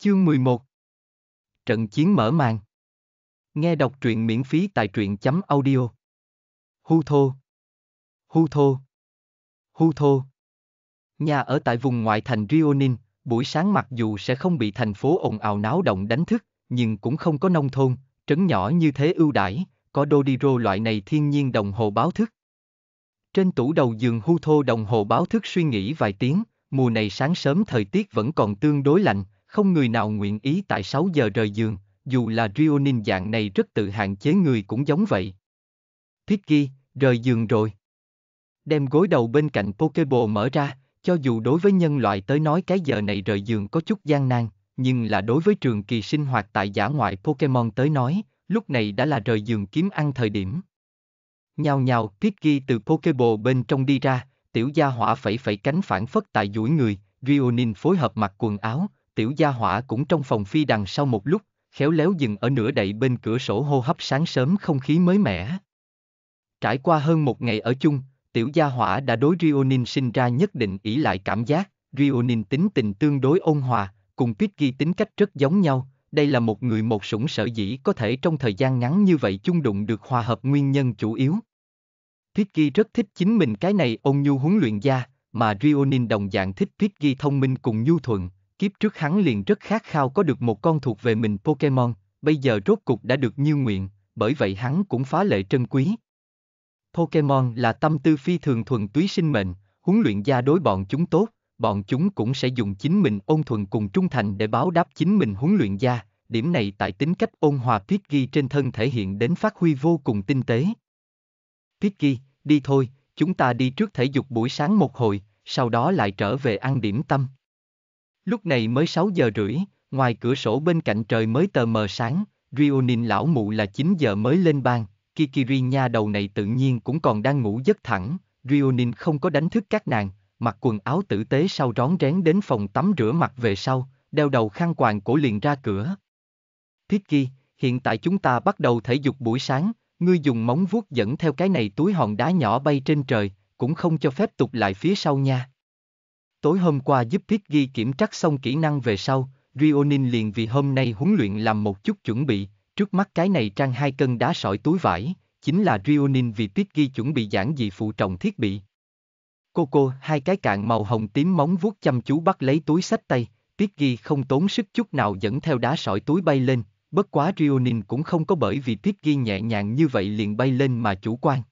Chương 11 Trận chiến mở màn Nghe đọc truyện miễn phí tại truyện chấm audio Hu thô Hu thô Hu thô Nhà ở tại vùng ngoại thành Rionin, buổi sáng mặc dù sẽ không bị thành phố ồn ào náo động đánh thức, nhưng cũng không có nông thôn, trấn nhỏ như thế ưu đãi, có Dodiro loại này thiên nhiên đồng hồ báo thức. Trên tủ đầu giường Hu thô đồng hồ báo thức suy nghĩ vài tiếng, mùa này sáng sớm thời tiết vẫn còn tương đối lạnh, không người nào nguyện ý tại 6 giờ rời giường, dù là Rionin dạng này rất tự hạn chế người cũng giống vậy. Piggy, rời giường rồi. Đem gối đầu bên cạnh Pokeball mở ra, cho dù đối với nhân loại tới nói cái giờ này rời giường có chút gian nan, nhưng là đối với trường kỳ sinh hoạt tại giả ngoại Pokemon tới nói, lúc này đã là rời giường kiếm ăn thời điểm. Nhào nhào, Piggy từ Pokeball bên trong đi ra, tiểu gia hỏa phẩy phẩy cánh phản phất tại duỗi người, Rionin phối hợp mặc quần áo, tiểu gia hỏa cũng trong phòng phi đằng sau một lúc, khéo léo dừng ở nửa đậy bên cửa sổ hô hấp sáng sớm không khí mới mẻ. Trải qua hơn một ngày ở chung, tiểu gia hỏa đã đối Rionin sinh ra nhất định ỷ lại cảm giác, Rionin tính tình tương đối ôn hòa, cùng Pitki tính cách rất giống nhau, đây là một người một sủng sở dĩ có thể trong thời gian ngắn như vậy chung đụng được hòa hợp nguyên nhân chủ yếu. Pitki rất thích chính mình cái này ôn nhu huấn luyện gia, mà Rionin đồng dạng thích Pitki thông minh cùng nhu thuận, Kiếp trước hắn liền rất khát khao có được một con thuộc về mình Pokemon, bây giờ rốt cục đã được như nguyện, bởi vậy hắn cũng phá lệ trân quý. Pokemon là tâm tư phi thường thuần túy sinh mệnh, huấn luyện gia đối bọn chúng tốt, bọn chúng cũng sẽ dùng chính mình ôn thuần cùng trung thành để báo đáp chính mình huấn luyện gia, điểm này tại tính cách ôn hòa Pidgey trên thân thể hiện đến phát huy vô cùng tinh tế. Pidgey, đi thôi, chúng ta đi trước thể dục buổi sáng một hồi, sau đó lại trở về ăn điểm tâm. Lúc này mới 6 giờ rưỡi, ngoài cửa sổ bên cạnh trời mới tờ mờ sáng, Rionin lão mụ là 9 giờ mới lên bàn, Kikiri nha đầu này tự nhiên cũng còn đang ngủ giấc thẳng, Rionin không có đánh thức các nàng, mặc quần áo tử tế sau rón rén đến phòng tắm rửa mặt về sau, đeo đầu khăn quàng cổ liền ra cửa. Thiết Tiki, hiện tại chúng ta bắt đầu thể dục buổi sáng, ngươi dùng móng vuốt dẫn theo cái này túi hòn đá nhỏ bay trên trời, cũng không cho phép tụt lại phía sau nha. Tối hôm qua giúp Ghi kiểm trắc xong kỹ năng về sau, Rionin liền vì hôm nay huấn luyện làm một chút chuẩn bị, trước mắt cái này trang hai cân đá sỏi túi vải, chính là Rionin vì Ghi chuẩn bị giảng dị phụ trọng thiết bị. Cô cô, hai cái cạn màu hồng tím móng vuốt chăm chú bắt lấy túi sách tay, Ghi không tốn sức chút nào dẫn theo đá sỏi túi bay lên, bất quá Rionin cũng không có bởi vì Ghi nhẹ nhàng như vậy liền bay lên mà chủ quan.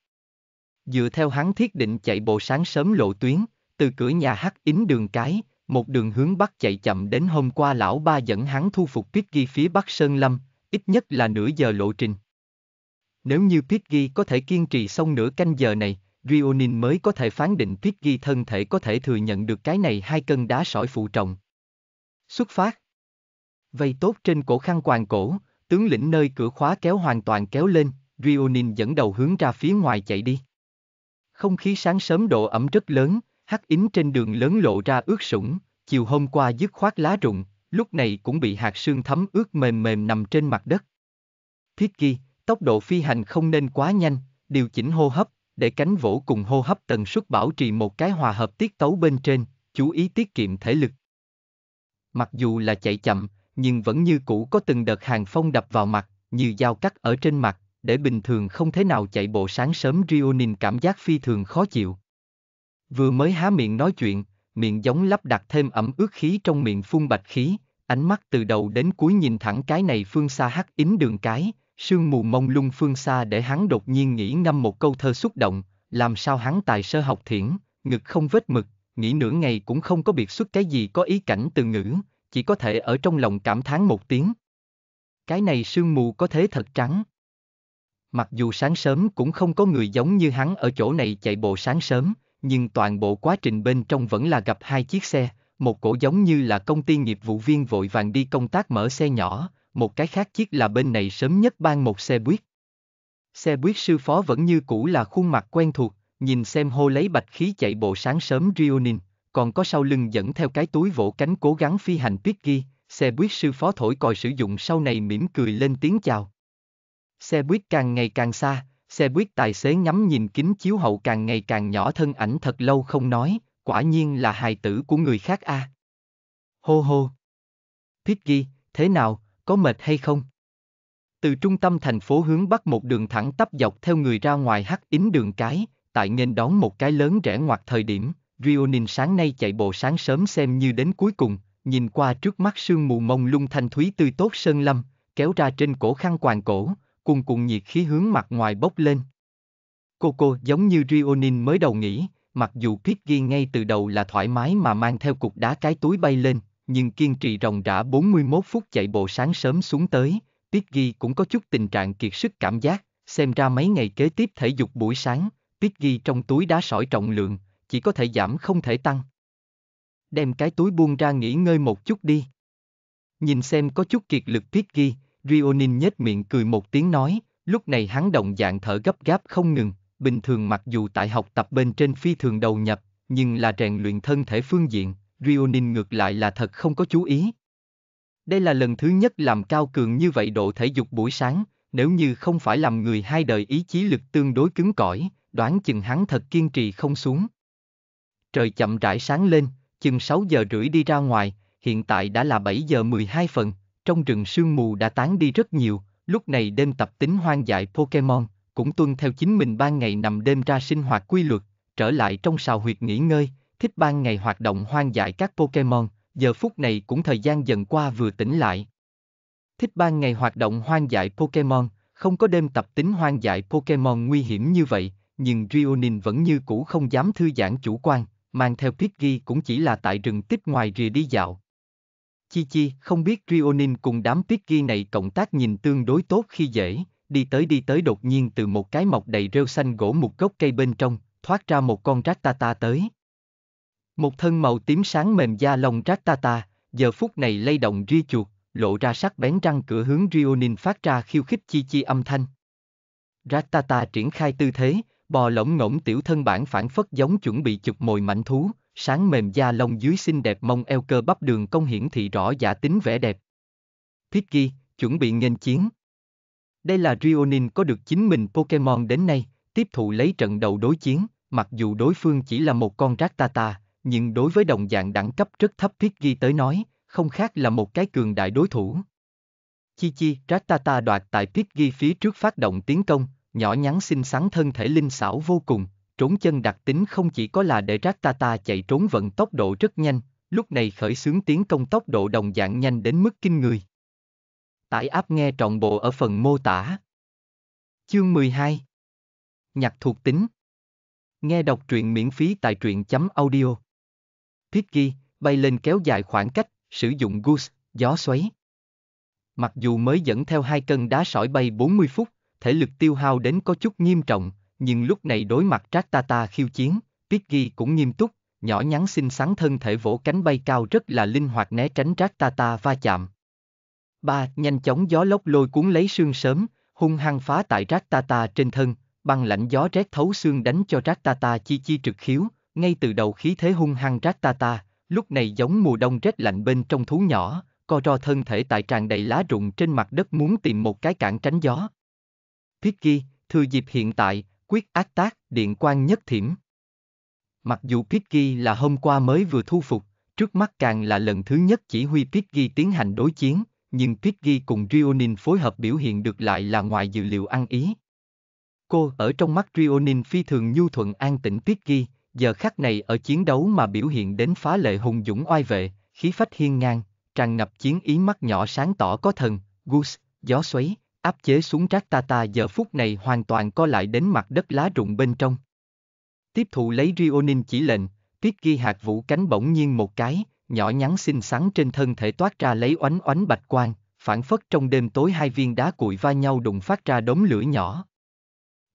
Dựa theo hắn thiết định chạy bộ sáng sớm lộ tuyến, từ cửa nhà hắc yến đường cái, một đường hướng bắc chạy chậm đến hôm qua lão ba dẫn hắn thu phục Pitgi phía bắc Sơn Lâm, ít nhất là nửa giờ lộ trình. Nếu như Pitgi có thể kiên trì xong nửa canh giờ này, Rionin mới có thể phán định Pitgi thân thể có thể thừa nhận được cái này hai cân đá sỏi phụ trọng. Xuất phát Vây tốt trên cổ khăn quàng cổ, tướng lĩnh nơi cửa khóa kéo hoàn toàn kéo lên, Rionin dẫn đầu hướng ra phía ngoài chạy đi. Không khí sáng sớm độ ẩm rất lớn, Hắc Yến trên đường lớn lộ ra ướt sũng, chiều hôm qua dứt khoát lá rụng, lúc này cũng bị hạt sương thấm ướt mềm mềm nằm trên mặt đất. Thiết ghi, tốc độ phi hành không nên quá nhanh, điều chỉnh hô hấp, để cánh vỗ cùng hô hấp tần suất bảo trì một cái hòa hợp tiết tấu bên trên, chú ý tiết kiệm thể lực. Mặc dù là chạy chậm, nhưng vẫn như cũ có từng đợt hàng phong đập vào mặt, như dao cắt ở trên mặt, để bình thường không thế nào chạy bộ sáng sớm Rionin cảm giác phi thường khó chịu. Vừa mới há miệng nói chuyện, miệng giống lắp đặt thêm ẩm ướt khí trong miệng phun bạch khí, ánh mắt từ đầu đến cuối nhìn thẳng cái này phương xa hắc ín đường cái, sương mù mông lung phương xa để hắn đột nhiên nghĩ ngâm một câu thơ xúc động, làm sao hắn tài sơ học thiển, ngực không vết mực, nghĩ nửa ngày cũng không có biệt xuất cái gì có ý cảnh từ ngữ, chỉ có thể ở trong lòng cảm thán một tiếng. Cái này sương mù có thế thật trắng. Mặc dù sáng sớm cũng không có người giống như hắn ở chỗ này chạy bộ sáng sớm, nhưng toàn bộ quá trình bên trong vẫn là gặp hai chiếc xe, một cổ giống như là công ty nghiệp vụ viên vội vàng đi công tác mở xe nhỏ, một cái khác chiếc là bên này sớm nhất ban một xe buýt. Xe buýt sư phó vẫn như cũ là khuôn mặt quen thuộc, nhìn xem hô lấy bạch khí chạy bộ sáng sớm Rionin, còn có sau lưng dẫn theo cái túi vỗ cánh cố gắng phi hành tuyết ghi, xe buýt sư phó thổi còi sử dụng sau này mỉm cười lên tiếng chào. Xe buýt càng ngày càng xa, Xe buýt tài xế ngắm nhìn kính chiếu hậu càng ngày càng nhỏ thân ảnh thật lâu không nói, quả nhiên là hài tử của người khác a. À. Hô hô. Piggy, thế nào, có mệt hay không? Từ trung tâm thành phố hướng bắc một đường thẳng tắp dọc theo người ra ngoài hắc ín đường cái, tại nên đón một cái lớn rẽ ngoặt thời điểm, Rionin sáng nay chạy bộ sáng sớm xem như đến cuối cùng, nhìn qua trước mắt sương mù mông lung thanh thúy tươi tốt sơn lâm, kéo ra trên cổ khăn quàng cổ, cuồn cuộn nhiệt khí hướng mặt ngoài bốc lên. Coco giống như Rionin mới đầu nghĩ, mặc dù Piggy ngay từ đầu là thoải mái mà mang theo cục đá cái túi bay lên, nhưng kiên trì ròng rã 41 phút chạy bộ sáng sớm xuống tới, Piggy cũng có chút tình trạng kiệt sức cảm giác, xem ra mấy ngày kế tiếp thể dục buổi sáng, Piggy trong túi đá sỏi trọng lượng, chỉ có thể giảm không thể tăng. Đem cái túi buông ra nghỉ ngơi một chút đi. Nhìn xem có chút kiệt lực Piggy, Rionin nhếch miệng cười một tiếng nói, lúc này hắn động dạng thở gấp gáp không ngừng, bình thường mặc dù tại học tập bên trên phi thường đầu nhập, nhưng là rèn luyện thân thể phương diện, Rionin ngược lại là thật không có chú ý. Đây là lần thứ nhất làm cao cường như vậy độ thể dục buổi sáng, nếu như không phải làm người hai đời ý chí lực tương đối cứng cỏi, đoán chừng hắn thật kiên trì không xuống. Trời chậm rãi sáng lên, chừng 6 giờ rưỡi đi ra ngoài, hiện tại đã là 7 giờ 12 phần, trong rừng sương mù đã tán đi rất nhiều, lúc này đêm tập tính hoang dại Pokemon, cũng tuân theo chính mình ban ngày nằm đêm ra sinh hoạt quy luật, trở lại trong sào huyệt nghỉ ngơi, thích ban ngày hoạt động hoang dại các Pokemon, giờ phút này cũng thời gian dần qua vừa tỉnh lại. Thích ban ngày hoạt động hoang dại Pokemon, không có đêm tập tính hoang dại Pokemon nguy hiểm như vậy, nhưng Rionin vẫn như cũ không dám thư giãn chủ quan, mang theo Pidgey cũng chỉ là tại rừng tích ngoài rìa đi dạo, Chi chi, không biết Rionin cùng đám Piggy này cộng tác nhìn tương đối tốt khi dễ, đi tới đi tới đột nhiên từ một cái mọc đầy rêu xanh gỗ một gốc cây bên trong, thoát ra một con Rattata tới. Một thân màu tím sáng mềm da lông Rattata, giờ phút này lay động ri chuột, lộ ra sắc bén răng cửa hướng Rionin phát ra khiêu khích chi chi âm thanh. Rattata triển khai tư thế, bò lỏng ngỗng tiểu thân bản phản phất giống chuẩn bị chụp mồi mạnh thú, sáng mềm da lông dưới xinh đẹp mông eo cơ bắp đường công hiển thị rõ giả tính vẻ đẹp. Pidgey, chuẩn bị nghênh chiến. Đây là Rionin có được chính mình Pokemon đến nay, tiếp thụ lấy trận đầu đối chiến, mặc dù đối phương chỉ là một con Rattata, nhưng đối với đồng dạng đẳng cấp rất thấp Pidgey tới nói, không khác là một cái cường đại đối thủ. Chi chi, Rattata đoạt tại Pidgey phía trước phát động tiến công, nhỏ nhắn xinh xắn thân thể linh xảo vô cùng, trốn chân đặc tính không chỉ có là để Rattata chạy trốn vận tốc độ rất nhanh, lúc này khởi xướng tiến công tốc độ đồng dạng nhanh đến mức kinh người. Tải áp nghe trọn bộ ở phần mô tả. Chương 12 Nhạc thuộc tính Nghe đọc truyện miễn phí tại truyện chấm audio. Thiết Piggy, bay lên kéo dài khoảng cách, sử dụng goose, gió xoáy. Mặc dù mới dẫn theo hai cân đá sỏi bay 40 phút, thể lực tiêu hao đến có chút nghiêm trọng, nhưng lúc này đối mặt Ta Ta khiêu chiến, Piggy cũng nghiêm túc, nhỏ nhắn xinh xắn thân thể vỗ cánh bay cao rất là linh hoạt né tránh Ta Ta va chạm. Ba Nhanh chóng gió lốc lôi cuốn lấy sương sớm, hung hăng phá tại Ta Ta trên thân, băng lạnh gió rét thấu xương đánh cho Ta Ta chi chi trực khiếu, ngay từ đầu khí thế hung hăng Ta Ta, lúc này giống mùa đông rét lạnh bên trong thú nhỏ, co ro thân thể tại tràn đầy lá rụng trên mặt đất muốn tìm một cái cản tránh gió. Piggy, thừa dịp hiện tại, quyết ác tác, điện quan nhất thiểm. Mặc dù Pitki là hôm qua mới vừa thu phục, trước mắt càng là lần thứ nhất chỉ huy Pitki tiến hành đối chiến, nhưng Pitki cùng Rionin phối hợp biểu hiện được lại là ngoài dự liệu ăn ý. Cô ở trong mắt Rionin phi thường nhu thuận an tĩnh Pitki, giờ khắc này ở chiến đấu mà biểu hiện đến phá lệ hùng dũng oai vệ, khí phách hiên ngang, tràn ngập chiến ý mắt nhỏ sáng tỏ có thần, goose, gió xoáy, áp chế xuống trác ta ta giờ phút này hoàn toàn co lại đến mặt đất lá rụng bên trong. Tiếp thụ lấy Rionin chỉ lệnh, Tiết ghi hạt vũ cánh bỗng nhiên một cái, nhỏ nhắn xinh xắn trên thân thể toát ra lấy oánh oánh bạch quang, phản phất trong đêm tối hai viên đá cuội va nhau đụng phát ra đống lửa nhỏ.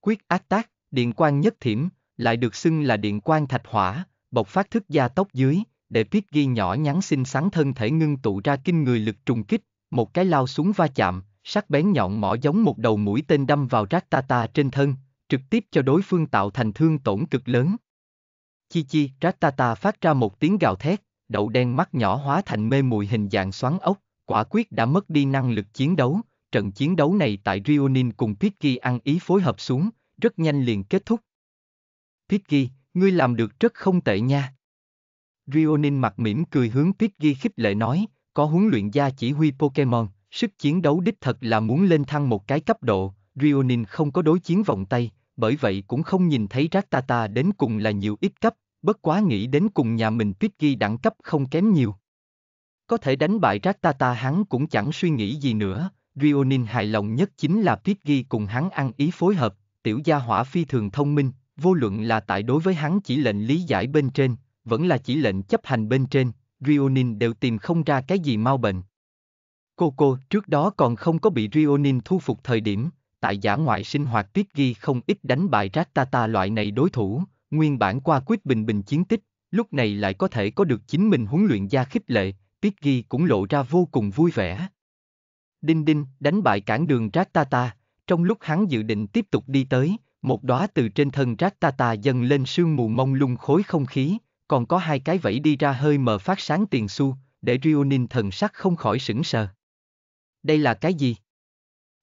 Quyết ác tác, điện quang nhất thiểm, lại được xưng là điện quang thạch hỏa, bộc phát thức gia tốc dưới, để Tiết ghi nhỏ nhắn xinh xắn thân thể ngưng tụ ra kinh người lực trùng kích, một cái lao xuống va chạm, sắc bén nhọn mỏ giống một đầu mũi tên đâm vào Rattata trên thân, trực tiếp cho đối phương tạo thành thương tổn cực lớn. Chi chi, Rattata phát ra một tiếng gào thét, đậu đen mắt nhỏ hóa thành mê mùi hình dạng xoắn ốc, quả quyết đã mất đi năng lực chiến đấu, trận chiến đấu này tại Rionin cùng Pitki ăn ý phối hợp xuống, rất nhanh liền kết thúc. Pitki, ngươi làm được rất không tệ nha. Rionin mặt mỉm cười hướng Pitki khích lệ nói, có huấn luyện gia chỉ huy Pokemon, Sức chiến đấu đích thật là muốn lên thăng một cái cấp độ, Rionin không có đối chiến vòng tay, bởi vậy cũng không nhìn thấy Rattata đến cùng là nhiều ít cấp, bất quá nghĩ đến cùng nhà mình tuyết ghi đẳng cấp không kém nhiều. Có thể đánh bại Rattata hắn cũng chẳng suy nghĩ gì nữa, Rionin hài lòng nhất chính là tuyết ghi cùng hắn ăn ý phối hợp, tiểu gia hỏa phi thường thông minh, vô luận là tại đối với hắn chỉ lệnh lý giải bên trên, vẫn là chỉ lệnh chấp hành bên trên, Rionin đều tìm không ra cái gì mau bệnh. Coco trước đó còn không có bị Rionin thu phục thời điểm, tại giả ngoại sinh hoạt tuyết ghi không ít đánh bại Rattata loại này đối thủ, nguyên bản qua quyết bình bình chiến tích, lúc này lại có thể có được chính mình huấn luyện gia khích lệ, tuyết ghi cũng lộ ra vô cùng vui vẻ. Đinh đinh đánh bại cản đường Rattata, trong lúc hắn dự định tiếp tục đi tới, một đóa từ trên thân Rattata dần lên sương mù mông lung khối không khí, còn có hai cái vẫy đi ra hơi mờ phát sáng tiền xu, để Rionin thần sắc không khỏi sững sờ đây là cái gì?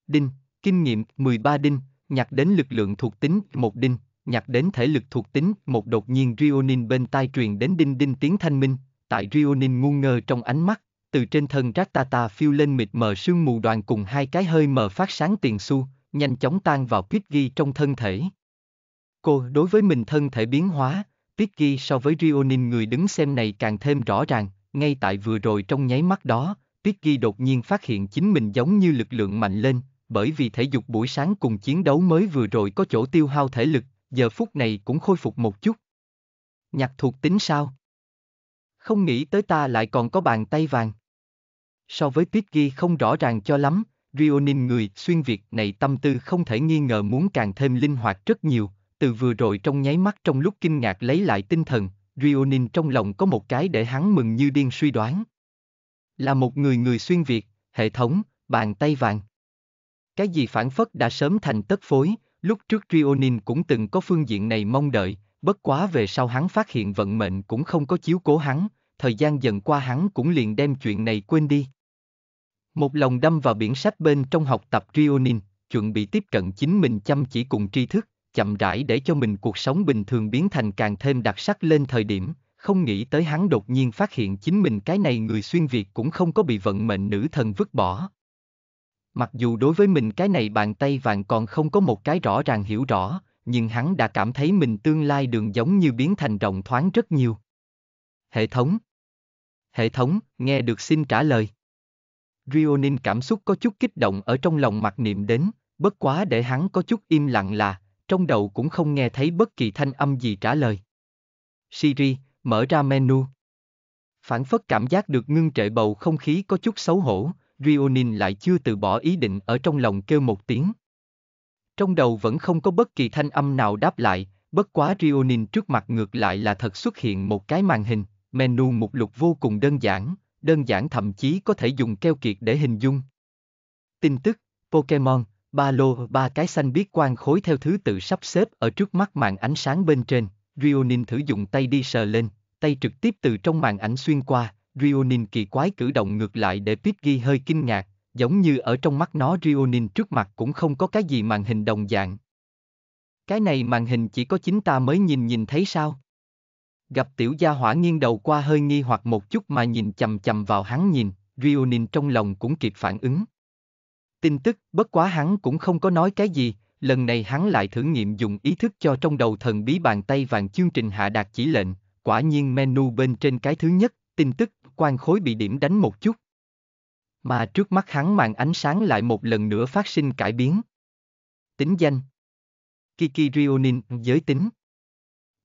Đinh, kinh nghiệm 13 đinh, nhặt đến lực lượng thuộc tính một đinh, nhặt đến thể lực thuộc tính một đột nhiên Rionin bên tai truyền đến đinh đinh tiếng thanh minh, tại Rionin ngu ngơ trong ánh mắt, từ trên thân Rattata phiêu lên mịt mờ sương mù đoàn cùng hai cái hơi mờ phát sáng tiền xu, nhanh chóng tan vào ghi trong thân thể. Cô đối với mình thân thể biến hóa, ghi so với Rionin người đứng xem này càng thêm rõ ràng, ngay tại vừa rồi trong nháy mắt đó, Picky đột nhiên phát hiện chính mình giống như lực lượng mạnh lên, bởi vì thể dục buổi sáng cùng chiến đấu mới vừa rồi có chỗ tiêu hao thể lực, giờ phút này cũng khôi phục một chút. Nhạc thuộc tính sao? Không nghĩ tới ta lại còn có bàn tay vàng. So với Picky không rõ ràng cho lắm, Rionin người xuyên Việt này tâm tư không thể nghi ngờ muốn càng thêm linh hoạt rất nhiều, từ vừa rồi trong nháy mắt trong lúc kinh ngạc lấy lại tinh thần, Rionin trong lòng có một cái để hắn mừng như điên suy đoán. Là một người người xuyên Việt, hệ thống, bàn tay vàng. Cái gì phản phất đã sớm thành tất phối, lúc trước Trionin cũng từng có phương diện này mong đợi, bất quá về sau hắn phát hiện vận mệnh cũng không có chiếu cố hắn, thời gian dần qua hắn cũng liền đem chuyện này quên đi. Một lòng đâm vào biển sách bên trong học tập Trionin, chuẩn bị tiếp cận chính mình chăm chỉ cùng tri thức, chậm rãi để cho mình cuộc sống bình thường biến thành càng thêm đặc sắc lên thời điểm, không nghĩ tới hắn đột nhiên phát hiện chính mình cái này người xuyên Việt cũng không có bị vận mệnh nữ thần vứt bỏ. Mặc dù đối với mình cái này bàn tay vàng còn không có một cái rõ ràng hiểu rõ, nhưng hắn đã cảm thấy mình tương lai đường giống như biến thành rộng thoáng rất nhiều. Hệ thống Hệ thống, nghe được xin trả lời. Rionin cảm xúc có chút kích động ở trong lòng mặc niệm đến, bất quá để hắn có chút im lặng là, trong đầu cũng không nghe thấy bất kỳ thanh âm gì trả lời. Siri, mở ra menu. Phản phất cảm giác được ngưng trệ bầu không khí có chút xấu hổ, Rionin lại chưa từ bỏ ý định ở trong lòng kêu một tiếng. Trong đầu vẫn không có bất kỳ thanh âm nào đáp lại, bất quá Rionin trước mặt ngược lại là thật xuất hiện một cái màn hình, menu mục lục vô cùng đơn giản, đơn giản thậm chí có thể dùng keo kiệt để hình dung. Tin tức, Pokemon, ba lô ba cái xanh biết quan khối theo thứ tự sắp xếp ở trước mắt màn ánh sáng bên trên. Rionin thử dùng tay đi sờ lên, tay trực tiếp từ trong màn ảnh xuyên qua, Rionin kỳ quái cử động ngược lại để Pidgey hơi kinh ngạc, giống như ở trong mắt nó Rionin trước mặt cũng không có cái gì màn hình đồng dạng. Cái này màn hình chỉ có chính ta mới nhìn nhìn thấy sao? Gặp tiểu gia hỏa nghiêng đầu qua hơi nghi hoặc một chút mà nhìn chầm chầm vào hắn nhìn, Rionin trong lòng cũng kịp phản ứng. Tin tức, bất quá hắn cũng không có nói cái gì, lần này hắn lại thử nghiệm dùng ý thức cho trong đầu thần bí bàn tay vàng chương trình hạ đạt chỉ lệnh, quả nhiên menu bên trên cái thứ nhất, tin tức, quan khối bị điểm đánh một chút. Mà trước mắt hắn màn ánh sáng lại một lần nữa phát sinh cải biến. Tính danh Kiki Rionin, giới tính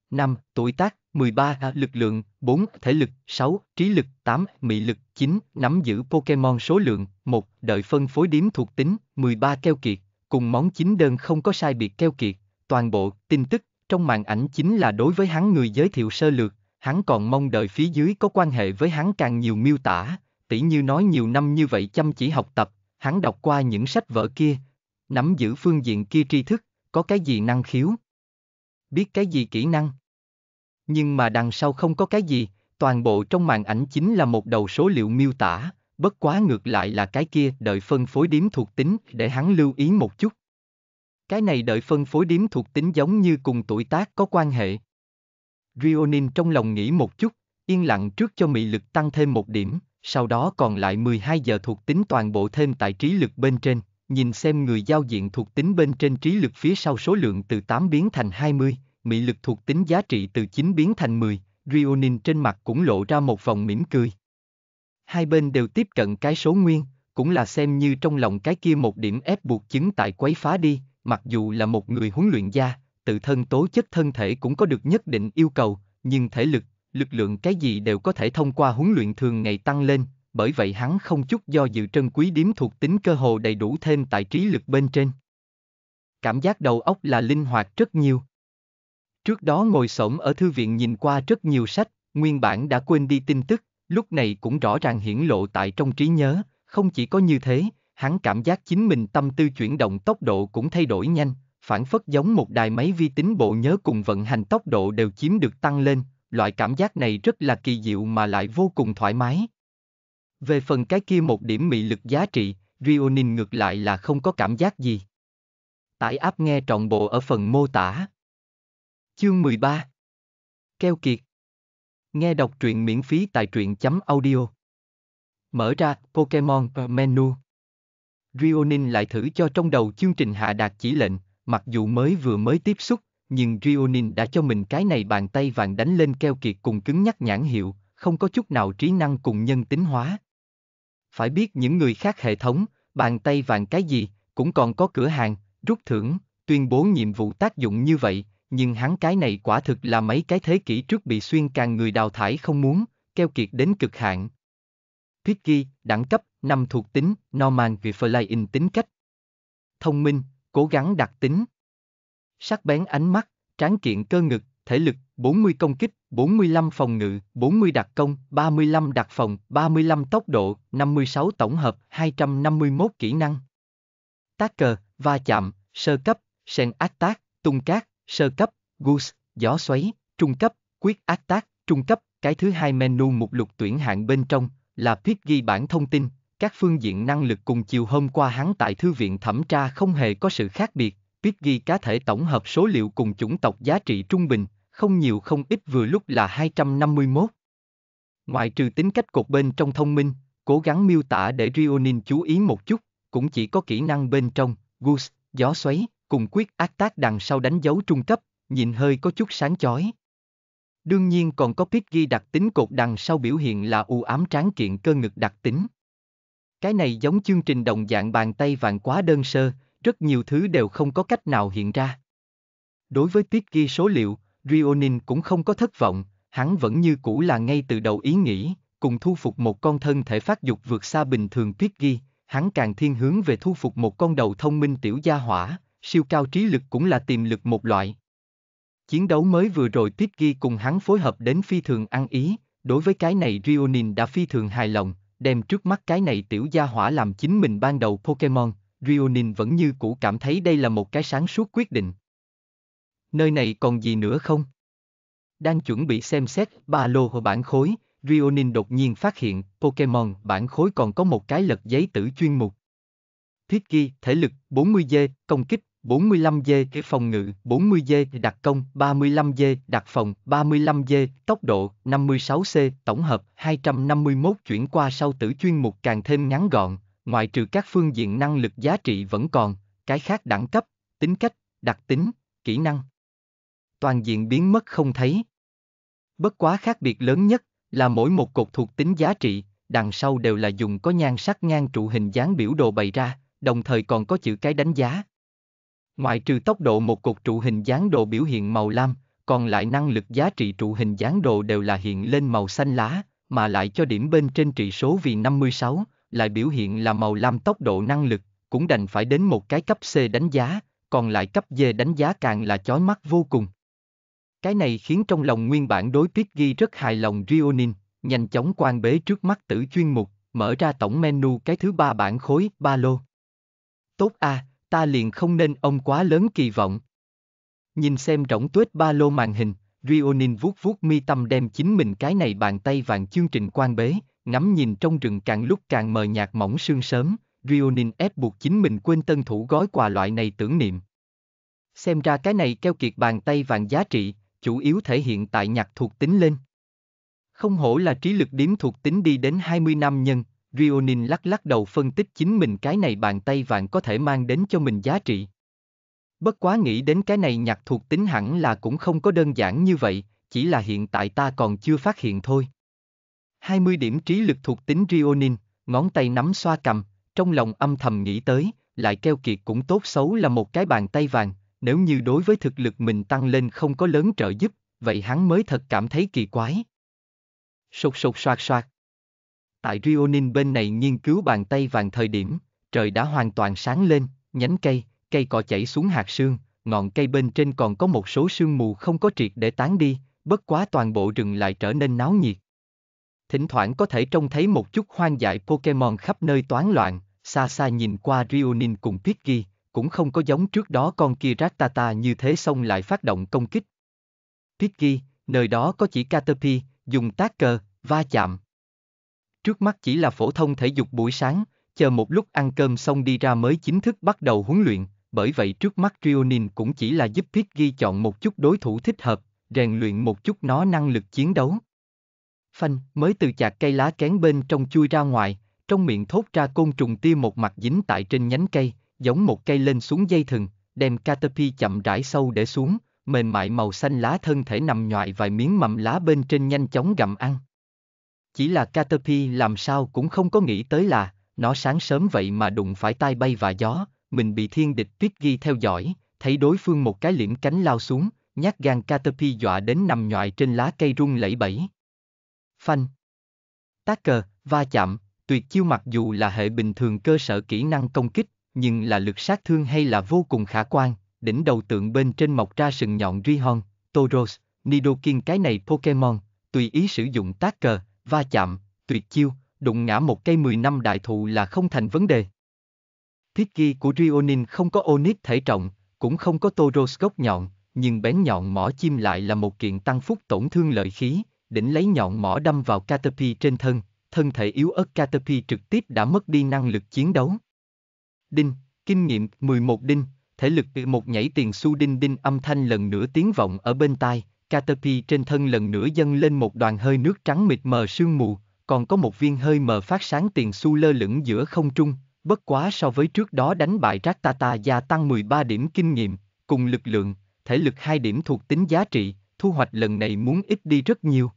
5. Tuổi tác 13. Lực lượng 4. Thể lực 6. Trí lực 8. Mị lực 9. Nắm giữ Pokemon số lượng 1. Đợi phân phối điểm thuộc tính 13. Keo kiệt cùng món chính đơn không có sai biệt keo kiệt, toàn bộ tin tức trong màn ảnh chính là đối với hắn người giới thiệu sơ lược, hắn còn mong đợi phía dưới có quan hệ với hắn càng nhiều miêu tả, tỉ như nói nhiều năm như vậy chăm chỉ học tập, hắn đọc qua những sách vở kia, nắm giữ phương diện kia tri thức, có cái gì năng khiếu, biết cái gì kỹ năng. Nhưng mà đằng sau không có cái gì, toàn bộ trong màn ảnh chính là một đầu số liệu miêu tả, bất quá ngược lại là cái kia đợi phân phối điểm thuộc tính để hắn lưu ý một chút. Cái này đợi phân phối điểm thuộc tính giống như cùng tuổi tác có quan hệ. Rionin trong lòng nghĩ một chút, yên lặng trước cho mị lực tăng thêm một điểm, sau đó còn lại 12 giờ thuộc tính toàn bộ thêm tại trí lực bên trên, nhìn xem người giao diện thuộc tính bên trên trí lực phía sau số lượng từ 8 biến thành 20, mị lực thuộc tính giá trị từ 9 biến thành 10, Rionin trên mặt cũng lộ ra một vòng mỉm cười hai bên đều tiếp cận cái số nguyên, cũng là xem như trong lòng cái kia một điểm ép buộc chứng tại quấy phá đi, mặc dù là một người huấn luyện gia, tự thân tố chất thân thể cũng có được nhất định yêu cầu, nhưng thể lực, lực lượng cái gì đều có thể thông qua huấn luyện thường ngày tăng lên, bởi vậy hắn không chút do dự trân quý điếm thuộc tính cơ hồ đầy đủ thêm tại trí lực bên trên. Cảm giác đầu óc là linh hoạt rất nhiều. Trước đó ngồi xổm ở thư viện nhìn qua rất nhiều sách, nguyên bản đã quên đi tin tức, lúc này cũng rõ ràng hiển lộ tại trong trí nhớ, không chỉ có như thế, hắn cảm giác chính mình tâm tư chuyển động tốc độ cũng thay đổi nhanh, phản phất giống một đài máy vi tính bộ nhớ cùng vận hành tốc độ đều chiếm được tăng lên, loại cảm giác này rất là kỳ diệu mà lại vô cùng thoải mái. Về phần cái kia một điểm mị lực giá trị, Rionin ngược lại là không có cảm giác gì. Tải áp nghe trọn bộ ở phần mô tả. Chương 13 Keo kiệt Nghe đọc truyện miễn phí tại truyện.audio. Mở ra Pokemon Menu. Rionin lại thử cho trong đầu chương trình hạ đạt chỉ lệnh, mặc dù mới vừa mới tiếp xúc, nhưng Rionin đã cho mình cái này bàn tay vàng đánh lên keo kiệt cùng cứng nhắc nhãn hiệu, không có chút nào trí năng cùng nhân tính hóa. Phải biết những người khác hệ thống, bàn tay vàng cái gì, cũng còn có cửa hàng, rút thưởng, tuyên bố nhiệm vụ tác dụng như vậy, nhưng hắn cái này quả thực là mấy cái thế kỷ trước bị xuyên càng người đào thải không muốn, keo kiệt đến cực hạn. Piggy, đẳng cấp, năm thuộc tính, Norman Flying tính cách. Thông minh, cố gắng đặc tính. Sắc bén ánh mắt, tráng kiện cơ ngực, thể lực, 40 công kích, 45 phòng ngự, 40 đặc công, 35 đặc phòng, 35 tốc độ, 56 tổng hợp, 251 kỹ năng. Tác cờ, va chạm, sơ cấp, sen át tác, tung cát, sơ cấp, Goose, gió xoáy, trung cấp, quyết ác tác, trung cấp, cái thứ hai menu mục lục tuyển hạng bên trong là Pit ghi bản thông tin, các phương diện năng lực cùng chiều hôm qua hắn tại thư viện thẩm tra không hề có sự khác biệt, Pit ghi cá thể tổng hợp số liệu cùng chủng tộc giá trị trung bình, không nhiều không ít vừa lúc là 251. Ngoại trừ tính cách cột bên trong thông minh, cố gắng miêu tả để Rionin chú ý một chút, cũng chỉ có kỹ năng bên trong, Goose, gió xoáy, cùng quyết ác tác đằng sau đánh dấu trung cấp, nhìn hơi có chút sáng chói. Đương nhiên còn có piết ghi đặc tính cột đằng sau biểu hiện là u ám tráng kiện cơ ngực đặc tính. Cái này giống chương trình đồng dạng bàn tay vàng quá đơn sơ, rất nhiều thứ đều không có cách nào hiện ra. Đối với piết ghi số liệu, Rionin cũng không có thất vọng, hắn vẫn như cũ là ngay từ đầu ý nghĩ, cùng thu phục một con thân thể phát dục vượt xa bình thường piết ghi, hắn càng thiên hướng về thu phục một con đầu thông minh tiểu gia hỏa, siêu cao trí lực cũng là tiềm lực một loại. Chiến đấu mới vừa rồi Ghi cùng hắn phối hợp đến phi thường ăn ý, đối với cái này Rionin đã phi thường hài lòng, đem trước mắt cái này tiểu gia hỏa làm chính mình ban đầu Pokemon, Rionin vẫn như cũ cảm thấy đây là một cái sáng suốt quyết định. Nơi này còn gì nữa không? Đang chuẩn bị xem xét ba lô và bản khối, Rionin đột nhiên phát hiện Pokemon bản khối còn có một cái lật giấy tử chuyên mục. Thiết ghi, thể lực 40 d công kích 45 dê cái phòng ngự, 40 dê đặt công, 35 dê đặt phòng, 35 dê tốc độ, 56C, tổng hợp 251 chuyển qua sau tử chuyên mục càng thêm ngắn gọn, ngoại trừ các phương diện năng lực giá trị vẫn còn, cái khác đẳng cấp, tính cách, đặc tính, kỹ năng. Toàn diện biến mất không thấy. Bất quá khác biệt lớn nhất là mỗi một cột thuộc tính giá trị, đằng sau đều là dùng có nhan sắc ngang trụ hình dáng biểu đồ bày ra, đồng thời còn có chữ cái đánh giá. Ngoại trừ tốc độ một cột trụ hình dáng đồ biểu hiện màu lam, còn lại năng lực giá trị trụ hình dáng đồ đều là hiện lên màu xanh lá, mà lại cho điểm bên trên trị số vì 56, lại biểu hiện là màu lam tốc độ năng lực, cũng đành phải đến một cái cấp C đánh giá, còn lại cấp D đánh giá càng là chói mắt vô cùng. Cái này khiến trong lòng nguyên bản đối tuyết ghi rất hài lòng Rionin, nhanh chóng quan bế trước mắt tử chuyên mục, mở ra tổng menu cái thứ ba bản khối, ba lô. Tốt a, à, ta liền không nên ông quá lớn kỳ vọng. Nhìn xem rỗng tuếch ba lô màn hình, Rionin vuốt vuốt mi tâm đem chính mình cái này bàn tay vàng chương trình quan bế, ngắm nhìn trong rừng càng lúc càng mờ nhạt mỏng sương sớm, Rionin ép buộc chính mình quên tân thủ gói quà loại này tưởng niệm. Xem ra cái này keo kiệt bàn tay vàng giá trị, chủ yếu thể hiện tại nhạc thuộc tính lên. Không hổ là trí lực điếm thuộc tính đi đến 20 năm nhân, Rionin lắc lắc đầu phân tích chính mình cái này bàn tay vàng có thể mang đến cho mình giá trị. Bất quá nghĩ đến cái này nhặt thuộc tính hẳn là cũng không có đơn giản như vậy, chỉ là hiện tại ta còn chưa phát hiện thôi. 20 điểm trí lực thuộc tính Rionin, ngón tay nắm xoa cầm, trong lòng âm thầm nghĩ tới, lại keo kiệt cũng tốt xấu là một cái bàn tay vàng, nếu như đối với thực lực mình tăng lên không có lớn trợ giúp, vậy hắn mới thật cảm thấy kỳ quái. Sột sột soạt soạt. Tại Rionin bên này nghiên cứu bàn tay vàng thời điểm, trời đã hoàn toàn sáng lên, nhánh cây, cây cỏ chảy xuống hạt sương, ngọn cây bên trên còn có một số sương mù không có triệt để tán đi, bất quá toàn bộ rừng lại trở nên náo nhiệt. Thỉnh thoảng có thể trông thấy một chút hoang dại Pokemon khắp nơi toán loạn, xa xa nhìn qua Rionin cùng Pidgey, cũng không có giống trước đó con kia Rattata như thế xong lại phát động công kích. Pidgey, nơi đó có chỉ Caterpie, dùng tác cờ, va chạm, trước mắt chỉ là phổ thông thể dục buổi sáng, chờ một lúc ăn cơm xong đi ra mới chính thức bắt đầu huấn luyện, bởi vậy trước mắt Trionin cũng chỉ là giúp Pit ghi chọn một chút đối thủ thích hợp, rèn luyện một chút nó năng lực chiến đấu. Phanh mới từ chạc cây lá kén bên trong chui ra ngoài, trong miệng thốt ra côn trùng tia một mặt dính tại trên nhánh cây, giống một cây lên xuống dây thừng, đem Caterpie chậm rãi sâu để xuống, mềm mại màu xanh lá thân thể nằm nhọại vài miếng mầm lá bên trên nhanh chóng gặm ăn. Chỉ là Caterpie làm sao cũng không có nghĩ tới là, nó sáng sớm vậy mà đụng phải tai bay và gió, mình bị thiên địch tuyết ghi theo dõi, thấy đối phương một cái liễm cánh lao xuống, nhát gan Caterpie dọa đến nằm nhọại trên lá cây rung lẩy bẩy. Phanh. Tác cờ, va chạm, tuyệt chiêu mặc dù là hệ bình thường cơ sở kỹ năng công kích, nhưng là lực sát thương hay là vô cùng khả quan, đỉnh đầu tượng bên trên mọc ra sừng nhọn Rihon, Toros, Nidoking cái này Pokemon, tùy ý sử dụng tác cờ, va chạm, tuyệt chiêu, đụng ngã một cây 10 năm đại thụ là không thành vấn đề. Thiết ghi của Rionin không có Onyx thể trọng, cũng không có Toros gốc nhọn, nhưng bén nhọn mỏ chim lại là một kiện tăng phúc tổn thương lợi khí, đỉnh lấy nhọn mỏ đâm vào Caterpie trên thân, thân thể yếu ớt Caterpie trực tiếp đã mất đi năng lực chiến đấu. Đinh, kinh nghiệm 11 đinh, thể lực một nhảy tiền xu đinh đinh âm thanh lần nữa tiếng vọng ở bên tai, Caterpie trên thân lần nữa dâng lên một đoàn hơi nước trắng mịt mờ sương mù, còn có một viên hơi mờ phát sáng tiền xu lơ lửng giữa không trung, bất quá so với trước đó đánh bại Rattata gia tăng 13 điểm kinh nghiệm, cùng lực lượng, thể lực 2 điểm thuộc tính giá trị, thu hoạch lần này muốn ít đi rất nhiều.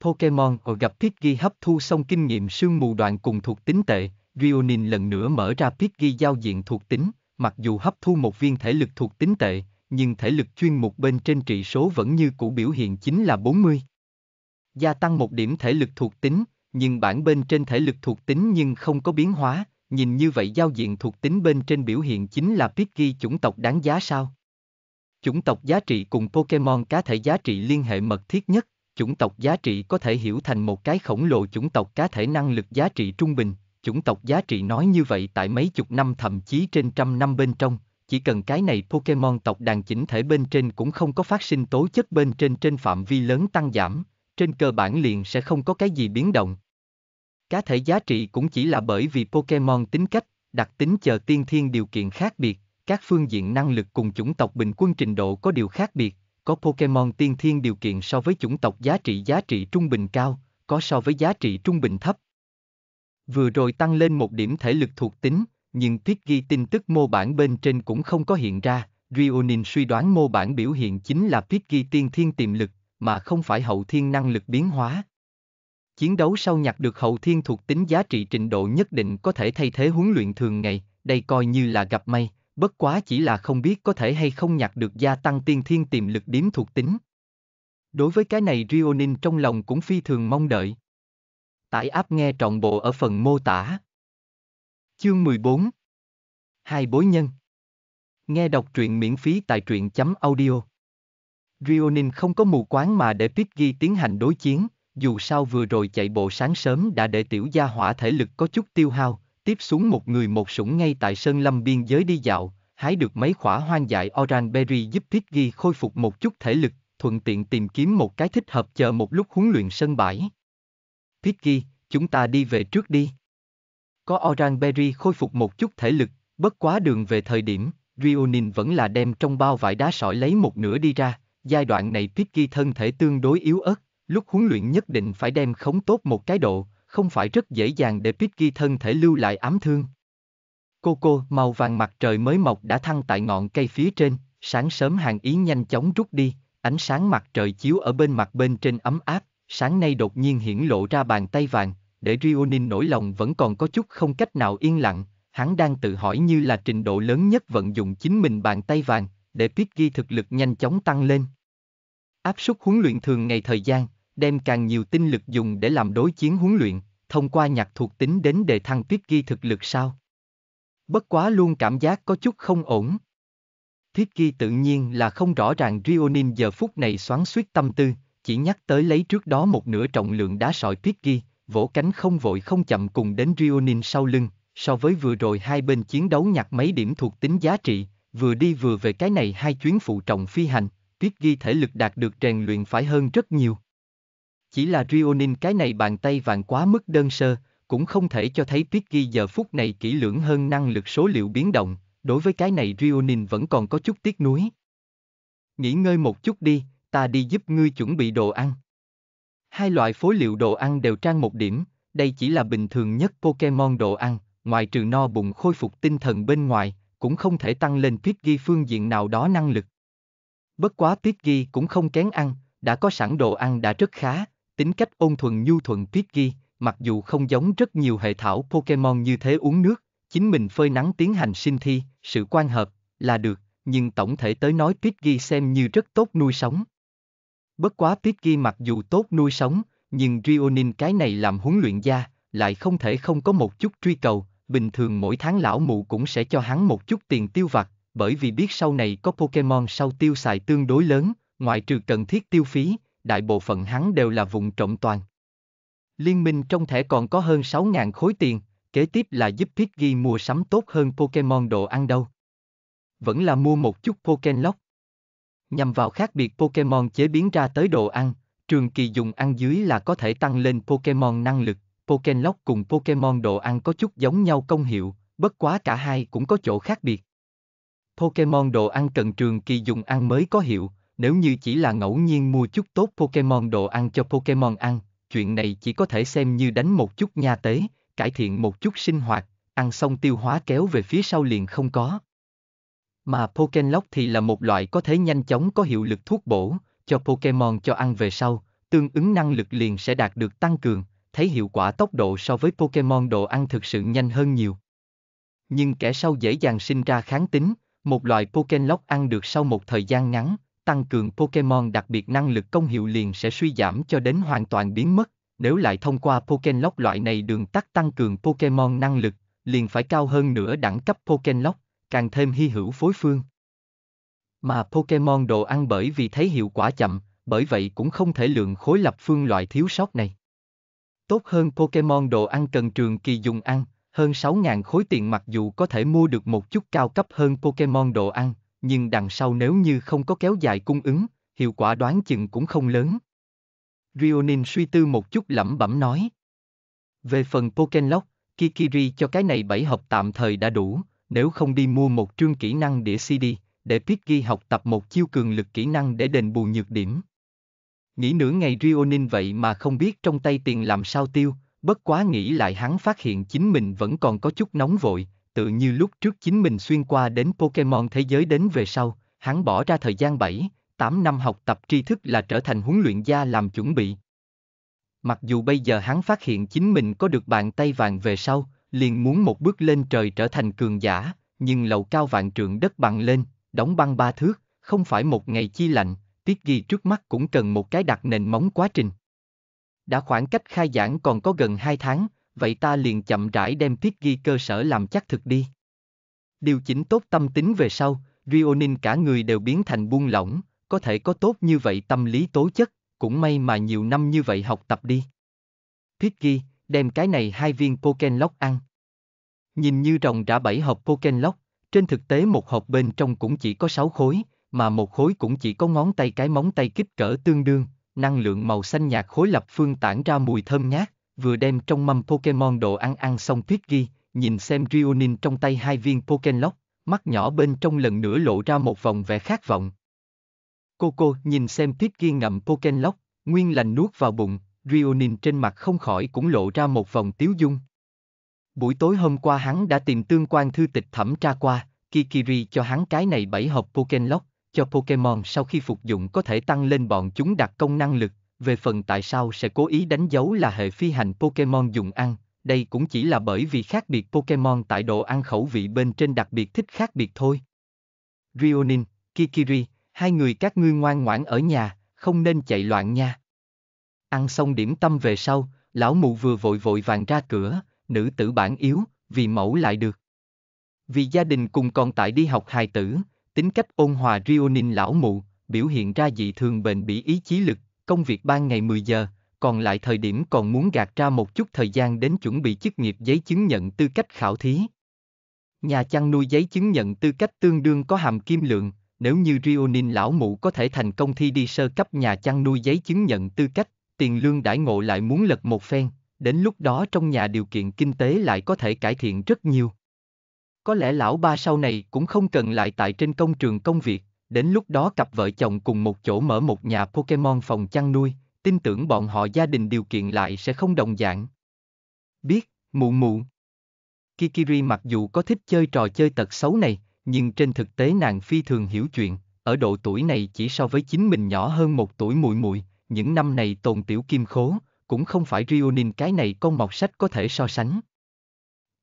Pokemon ở gặp Pidgey hấp thu xong kinh nghiệm sương mù đoạn cùng thuộc tính tệ, Rionin lần nữa mở ra Pidgey giao diện thuộc tính, mặc dù hấp thu một viên thể lực thuộc tính tệ, nhưng thể lực chuyên một bên trên trị số vẫn như cũ biểu hiện chính là 40. Gia tăng một điểm thể lực thuộc tính, nhưng bản bên trên thể lực thuộc tính nhưng không có biến hóa, nhìn như vậy giao diện thuộc tính bên trên biểu hiện chính là Pidgey chủng tộc đáng giá sao? Chủng tộc giá trị cùng Pokemon cá thể giá trị liên hệ mật thiết nhất, chủng tộc giá trị có thể hiểu thành một cái khổng lồ chủng tộc cá thể năng lực giá trị trung bình, chủng tộc giá trị nói như vậy tại mấy chục năm thậm chí trên trăm năm bên trong, chỉ cần cái này Pokemon tộc đàn chỉnh thể bên trên cũng không có phát sinh tố chất bên trên trên phạm vi lớn tăng giảm, trên cơ bản liền sẽ không có cái gì biến động. Cá thể giá trị cũng chỉ là bởi vì Pokemon tính cách, đặc tính chờ tiên thiên điều kiện khác biệt, các phương diện năng lực cùng chủng tộc bình quân trình độ có điều khác biệt, có Pokemon tiên thiên điều kiện so với chủng tộc giá trị giá trị trung bình cao, có so với giá trị trung bình thấp. Vừa rồi tăng lên một điểm thể lực thuộc tính, nhưng thiết ghi tin tức mô bản bên trên cũng không có hiện ra, Rionin suy đoán mô bản biểu hiện chính là thiết ghi tiên thiên tiềm lực, mà không phải hậu thiên năng lực biến hóa. Chiến đấu sau nhặt được hậu thiên thuộc tính giá trị trình độ nhất định có thể thay thế huấn luyện thường ngày, đây coi như là gặp may, bất quá chỉ là không biết có thể hay không nhặt được gia tăng tiên thiên tiềm lực điểm thuộc tính. Đối với cái này Rionin trong lòng cũng phi thường mong đợi. Tải áp nghe trọn bộ ở phần mô tả. Chương 14 Hai bối nhân Nghe đọc truyện miễn phí tại truyện chấm audio Rionin không có mù quáng mà để ghi tiến hành đối chiến, dù sao vừa rồi chạy bộ sáng sớm đã để tiểu gia hỏa thể lực có chút tiêu hao, tiếp xuống một người một sủng ngay tại sơn lâm biên giới đi dạo, hái được mấy khỏa hoang dại Orange Berry giúp ghi khôi phục một chút thể lực, thuận tiện tìm kiếm một cái thích hợp chờ một lúc huấn luyện sân bãi. Pitgi, chúng ta đi về trước đi có Oran Berry khôi phục một chút thể lực, bất quá đường về thời điểm, Rionin vẫn là đem trong bao vải đá sỏi lấy một nửa đi ra, giai đoạn này Pitki thân thể tương đối yếu ớt, lúc huấn luyện nhất định phải đem khống tốt một cái độ, không phải rất dễ dàng để Pitki thân thể lưu lại ám thương. Cô cô màu vàng mặt trời mới mọc đã thăng tại ngọn cây phía trên, sáng sớm hàng ý nhanh chóng rút đi, ánh sáng mặt trời chiếu ở bên mặt bên trên ấm áp, sáng nay đột nhiên hiển lộ ra bàn tay vàng, để Rionin nổi lòng vẫn còn có chút không cách nào yên lặng, hắn đang tự hỏi như là trình độ lớn nhất vận dụng chính mình bàn tay vàng, để Pitgi thực lực nhanh chóng tăng lên. Áp suất huấn luyện thường ngày thời gian, đem càng nhiều tinh lực dùng để làm đối chiến huấn luyện, thông qua nhạc thuộc tính đến đề thăng Pitgi thực lực sao? Bất quá luôn cảm giác có chút không ổn. Thiết Ghi tự nhiên là không rõ ràng Rionin giờ phút này xoắn suýt tâm tư, chỉ nhắc tới lấy trước đó một nửa trọng lượng đá sỏi Thiết Ghi, vỗ cánh không vội không chậm cùng đến Rionin sau lưng, so với vừa rồi hai bên chiến đấu nhặt mấy điểm thuộc tính giá trị, vừa đi vừa về cái này hai chuyến phụ trọng phi hành, tuyết ghi thể lực đạt được rèn luyện phải hơn rất nhiều. Chỉ là Rionin cái này bàn tay vàng quá mức đơn sơ, cũng không thể cho thấy tuyết ghi giờ phút này kỹ lưỡng hơn năng lực số liệu biến động, đối với cái này Rionin vẫn còn có chút tiếc nuối. Nghỉ ngơi một chút đi, ta đi giúp ngươi chuẩn bị đồ ăn. Hai loại phối liệu đồ ăn đều trang một điểm, đây chỉ là bình thường nhất Pokemon đồ ăn, ngoài trừ no bụng khôi phục tinh thần bên ngoài, cũng không thể tăng lên Pidgey phương diện nào đó năng lực. Bất quá Pidgey cũng không kén ăn, đã có sẵn đồ ăn đã rất khá, tính cách ôn thuần nhu thuận Pidgey, mặc dù không giống rất nhiều hệ thảo Pokemon như thế uống nước, chính mình phơi nắng tiến hành sinh thi, sự quan hợp, là được, nhưng tổng thể tới nói Pidgey xem như rất tốt nuôi sống. Bất quá Pitki mặc dù tốt nuôi sống, nhưng Rionin cái này làm huấn luyện gia, lại không thể không có một chút truy cầu, bình thường mỗi tháng lão mụ cũng sẽ cho hắn một chút tiền tiêu vặt, bởi vì biết sau này có Pokemon sau tiêu xài tương đối lớn, ngoại trừ cần thiết tiêu phí, đại bộ phận hắn đều là vùng trộm toàn. Liên minh trong thẻ còn có hơn 6.000 khối tiền, kế tiếp là giúp Pidgey mua sắm tốt hơn Pokemon đồ ăn đâu. Vẫn là mua một chút Pokélock. Nhằm vào khác biệt Pokemon chế biến ra tới đồ ăn, trường kỳ dùng ăn dưới là có thể tăng lên Pokemon năng lực, Pokélock cùng Pokemon đồ ăn có chút giống nhau công hiệu, bất quá cả hai cũng có chỗ khác biệt. Pokemon đồ ăn cần trường kỳ dùng ăn mới có hiệu, nếu như chỉ là ngẫu nhiên mua chút tốt Pokemon đồ ăn cho Pokemon ăn, chuyện này chỉ có thể xem như đánh một chút nha tế, cải thiện một chút sinh hoạt, ăn xong tiêu hóa kéo về phía sau liền không có. Mà Pokenlock thì là một loại có thể nhanh chóng có hiệu lực thuốc bổ, cho Pokemon cho ăn về sau, tương ứng năng lực liền sẽ đạt được tăng cường, thấy hiệu quả tốc độ so với Pokemon đồ ăn thực sự nhanh hơn nhiều. Nhưng kẻ sau dễ dàng sinh ra kháng tính, một loại Pokenlock ăn được sau một thời gian ngắn, tăng cường Pokemon đặc biệt năng lực công hiệu liền sẽ suy giảm cho đến hoàn toàn biến mất, nếu lại thông qua Pokenlock loại này đường tắt tăng cường Pokemon năng lực, liền phải cao hơn nữa đẳng cấp Pokenlock, càng thêm hy hữu phối phương. Mà Pokemon đồ ăn bởi vì thấy hiệu quả chậm, bởi vậy cũng không thể lượng khối lập phương loại thiếu sót này. Tốt hơn Pokemon đồ ăn cần trường kỳ dùng ăn, hơn 6.000 khối tiền mặc dù có thể mua được một chút cao cấp hơn Pokemon đồ ăn, nhưng đằng sau nếu như không có kéo dài cung ứng, hiệu quả đoán chừng cũng không lớn. Rionin suy tư một chút lẩm bẩm nói. Về phần Pokemon Pokenlock, Kikiri cho cái này bảy hộp tạm thời đã đủ, nếu không đi mua một chương kỹ năng đĩa CD, để Piggy học tập một chiêu cường lực kỹ năng để đền bù nhược điểm. Nghĩ nửa ngày Rionin vậy mà không biết trong tay tiền làm sao tiêu, bất quá nghĩ lại hắn phát hiện chính mình vẫn còn có chút nóng vội, tự như lúc trước chính mình xuyên qua đến Pokemon thế giới đến về sau, hắn bỏ ra thời gian 7, 8 năm học tập tri thức là trở thành huấn luyện gia làm chuẩn bị. Mặc dù bây giờ hắn phát hiện chính mình có được bàn tay vàng về sau, liền muốn một bước lên trời trở thành cường giả, nhưng lầu cao vạn trượng đất bằng lên, đóng băng ba thước, không phải một ngày chi lạnh, tiết ghi trước mắt cũng cần một cái đặt nền móng quá trình. Đã khoảng cách khai giảng còn có gần hai tháng, vậy ta liền chậm rãi đem tiết ghi cơ sở làm chắc thực đi. Điều chỉnh tốt tâm tính về sau, Rionin cả người đều biến thành buông lỏng, có thể có tốt như vậy tâm lý tố chất, cũng may mà nhiều năm như vậy học tập đi. Thiết ghi, đem cái này hai viên Pokenlock ăn. Nhìn như rồng đã bảy hộp Pokenlock, trên thực tế một hộp bên trong cũng chỉ có sáu khối, mà một khối cũng chỉ có ngón tay cái móng tay kích cỡ tương đương, năng lượng màu xanh nhạt khối lập phương tản ra mùi thơm nhát, vừa đem trong mâm Pokemon đồ ăn ăn xong thiết ghi, nhìn xem Rionin trong tay hai viên Pokenlock, mắt nhỏ bên trong lần nữa lộ ra một vòng vẻ khát vọng. Coco nhìn xem thiết ghi ngậm Pokenlock, nguyên lành nuốt vào bụng, Rionin trên mặt không khỏi cũng lộ ra một vòng tiếu dung. Buổi tối hôm qua hắn đã tìm tương quan thư tịch thẩm tra qua, Kikiri cho hắn cái này bảy hộp Pokenlock, cho Pokemon sau khi phục dụng có thể tăng lên bọn chúng đặc công năng lực, về phần tại sao sẽ cố ý đánh dấu là hệ phi hành Pokemon dùng ăn, đây cũng chỉ là bởi vì khác biệt Pokemon tại độ ăn khẩu vị bên trên đặc biệt thích khác biệt thôi. Rionin, Kikiri, hai người các ngươi ngoan ngoãn ở nhà, không nên chạy loạn nha. Ăn xong điểm tâm về sau, lão mụ vừa vội vội vàng ra cửa, nữ tử bản yếu, vì mẫu lại được. Vì gia đình cùng còn tại đi học hài tử, tính cách ôn hòa Rionin lão mụ, biểu hiện ra dị thường bền bỉ ý chí lực, công việc ban ngày 10 giờ, còn lại thời điểm còn muốn gạt ra một chút thời gian đến chuẩn bị chức nghiệp giấy chứng nhận tư cách khảo thí. Nhà chăn nuôi giấy chứng nhận tư cách tương đương có hàm kim lượng, nếu như Rionin lão mụ có thể thành công thi đi sơ cấp nhà chăn nuôi giấy chứng nhận tư cách, tiền lương đãi ngộ lại muốn lật một phen, đến lúc đó trong nhà điều kiện kinh tế lại có thể cải thiện rất nhiều. Có lẽ lão ba sau này cũng không cần lại tại trên công trường công việc, đến lúc đó cặp vợ chồng cùng một chỗ mở một nhà Pokemon phòng chăn nuôi, tin tưởng bọn họ gia đình điều kiện lại sẽ không đồng dạng. Biết, mụ mụ. Kikiri mặc dù có thích chơi trò chơi tật xấu này, nhưng trên thực tế nàng phi thường hiểu chuyện, ở độ tuổi này chỉ so với chính mình nhỏ hơn một tuổi muội muội, những năm này tồn tiểu kim khố, cũng không phải Rionin cái này con mọt sách có thể so sánh.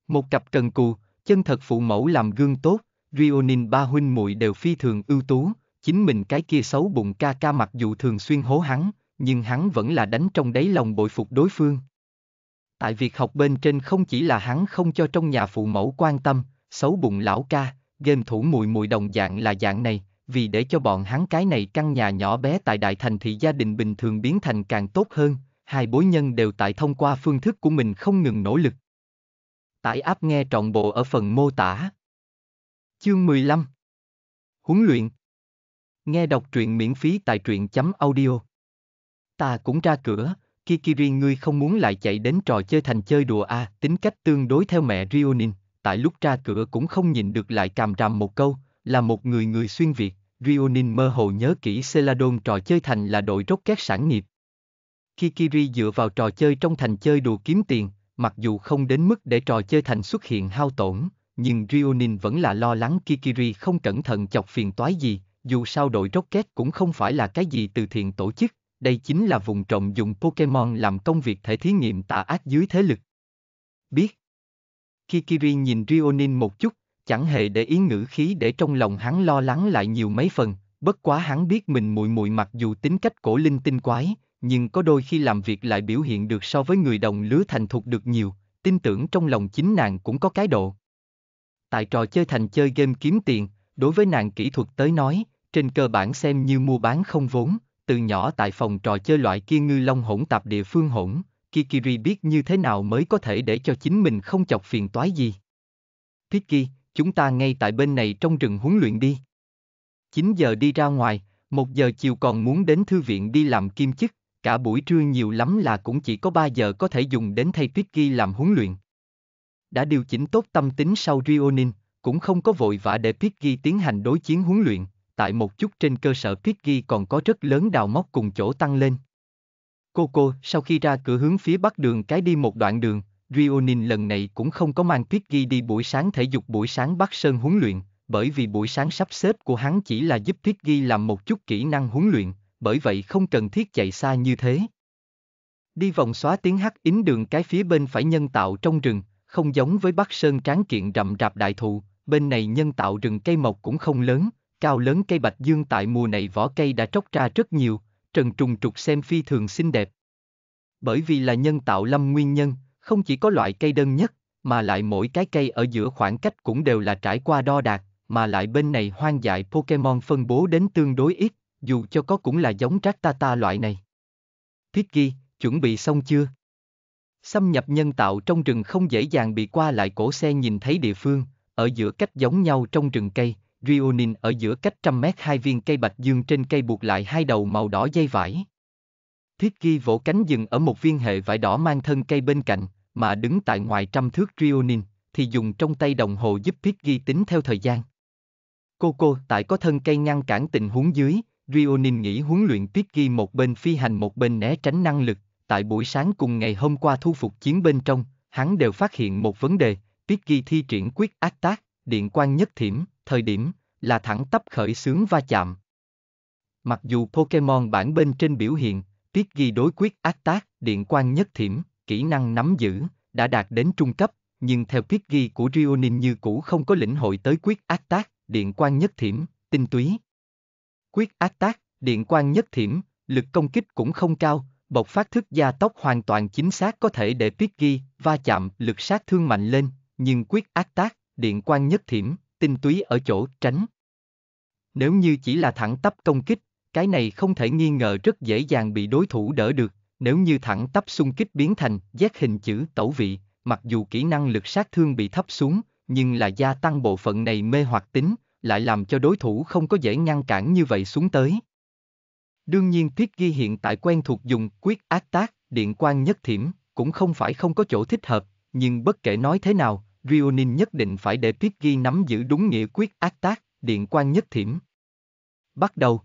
Một cặp trần cù, chân thật phụ mẫu làm gương tốt, Rionin ba huynh muội đều phi thường ưu tú, chính mình cái kia xấu bụng ca ca mặc dù thường xuyên hố hắn, nhưng hắn vẫn là đánh trong đáy lòng bội phục đối phương. Tại việc học bên trên không chỉ là hắn không cho trong nhà phụ mẫu quan tâm, xấu bụng lão ca, game thủ mùi mùi đồng dạng là dạng này, vì để cho bọn hắn cái này căn nhà nhỏ bé tại đại thành thị gia đình bình thường biến thành càng tốt hơn, hai bối nhân đều tại thông qua phương thức của mình không ngừng nỗ lực. Tải áp nghe trọn bộ ở phần mô tả. Chương 15 Huấn luyện Nghe đọc truyện miễn phí tại truyện chấm audio. Ta cũng ra cửa, Kikiri ngươi không muốn lại chạy đến trò chơi thành chơi đùa a à, tính cách tương đối theo mẹ Rionin, tại lúc ra cửa cũng không nhìn được lại càm ràm một câu, là một người người xuyên Việt, Rionin mơ hồ nhớ kỹ Celadon trò chơi thành là đội Rocket sản nghiệp. Kikiri dựa vào trò chơi trong thành chơi đùa kiếm tiền, mặc dù không đến mức để trò chơi thành xuất hiện hao tổn, nhưng Rionin vẫn là lo lắng Kikiri không cẩn thận chọc phiền toái gì, dù sao đội Rocket cũng không phải là cái gì từ thiện tổ chức, đây chính là vùng trộm dùng Pokemon làm công việc thể thí nghiệm tà ác dưới thế lực. Biết. Kikiri nhìn Rionin một chút, chẳng hề để ý ngữ khí để trong lòng hắn lo lắng lại nhiều mấy phần, bất quá hắn biết mình muội muội mặc dù tính cách cổ linh tinh quái, nhưng có đôi khi làm việc lại biểu hiện được so với người đồng lứa thành thục được nhiều, tin tưởng trong lòng chính nàng cũng có cái độ. Tại trò chơi thành chơi game kiếm tiền, đối với nàng kỹ thuật tới nói, trên cơ bản xem như mua bán không vốn, từ nhỏ tại phòng trò chơi loại kia ngư long hỗn tạp địa phương hỗn, Kikiri biết như thế nào mới có thể để cho chính mình không chọc phiền toái gì. piki chúng ta ngay tại bên này trong rừng huấn luyện đi. 9 giờ đi ra ngoài, 1 giờ chiều còn muốn đến thư viện đi làm kim chức, cả buổi trưa nhiều lắm là cũng chỉ có 3 giờ có thể dùng đến thay tuyết ghi làm huấn luyện. Đã điều chỉnh tốt tâm tính sau Rionin, cũng không có vội vã để Piggy tiến hành đối chiến huấn luyện, tại một chút trên cơ sở Piggy còn có rất lớn đào móc cùng chỗ tăng lên. Cô cô, sau khi ra cửa hướng phía bắc đường cái đi một đoạn đường, Rionin lần này cũng không có mang tuyết ghi đi buổi sáng thể dục buổi sáng Bắc Sơn huấn luyện, bởi vì buổi sáng sắp xếp của hắn chỉ là giúp tuyết ghi làm một chút kỹ năng huấn luyện, bởi vậy không cần thiết chạy xa như thế. Đi vòng xóa tiếng hắc ín đường cái phía bên phải nhân tạo trong rừng, không giống với Bắc Sơn tráng kiện rậm rạp đại thụ, bên này nhân tạo rừng cây mọc cũng không lớn, cao lớn cây bạch dương tại mùa này vỏ cây đã tróc ra rất nhiều, trần trùng trục xem phi thường xinh đẹp. Bởi vì là nhân tạo lâm nguyên nhân, không chỉ có loại cây đơn nhất, mà lại mỗi cái cây ở giữa khoảng cách cũng đều là trải qua đo đạc, mà lại bên này hoang dại Pokemon phân bố đến tương đối ít, dù cho có cũng là giống Trác Ta Ta loại này. Thiết ghi, chuẩn bị xong chưa? Xâm nhập nhân tạo trong rừng không dễ dàng bị qua lại cổ xe nhìn thấy địa phương, ở giữa cách giống nhau trong rừng cây, Rionin ở giữa cách trăm mét hai viên cây bạch dương trên cây buộc lại hai đầu màu đỏ dây vải. Pitki vỗ cánh dừng ở một viên hệ vải đỏ mang thân cây bên cạnh, mà đứng tại ngoài trăm thước Trionin, thì dùng trong tay đồng hồ giúp Pitki tính theo thời gian. Coco tại có thân cây ngăn cản tình huống dưới, Rionin nghĩ huấn luyện Pitki một bên phi hành một bên né tránh năng lực, tại buổi sáng cùng ngày hôm qua thu phục chiến bên trong, hắn đều phát hiện một vấn đề, Pitki thi triển quyết ác tác, điện quan nhất thiểm, thời điểm, là thẳng tắp khởi xướng va chạm. Mặc dù Pokemon bản bên trên biểu hiện, Tiết ghi đối quyết ác tác, điện quan nhất thiểm, kỹ năng nắm giữ, đã đạt đến trung cấp, nhưng theo tiết ghi của Rionin như cũ không có lĩnh hội tới quyết ác tác, điện quan nhất thiểm, tinh túy. Quyết ác tác, điện quan nhất thiểm, lực công kích cũng không cao, bộc phát thức gia tốc hoàn toàn chính xác có thể để tiết ghi, va chạm, lực sát thương mạnh lên, nhưng quyết ác tác, điện quan nhất thiểm, tinh túy ở chỗ tránh. Nếu như chỉ là thẳng tắp công kích, cái này không thể nghi ngờ rất dễ dàng bị đối thủ đỡ được, nếu như thẳng tắp xung kích biến thành giác hình chữ tẩu vị, mặc dù kỹ năng lực sát thương bị thấp xuống, nhưng là gia tăng bộ phận này mê hoặc tính, lại làm cho đối thủ không có dễ ngăn cản như vậy xuống tới. Đương nhiên Tiết Ghi hiện tại quen thuộc dùng quyết ác tác, điện quan nhất thiểm, cũng không phải không có chỗ thích hợp, nhưng bất kể nói thế nào, Rionin nhất định phải để Tiết Ghi nắm giữ đúng nghĩa quyết ác tác, điện quan nhất thiểm. Bắt đầu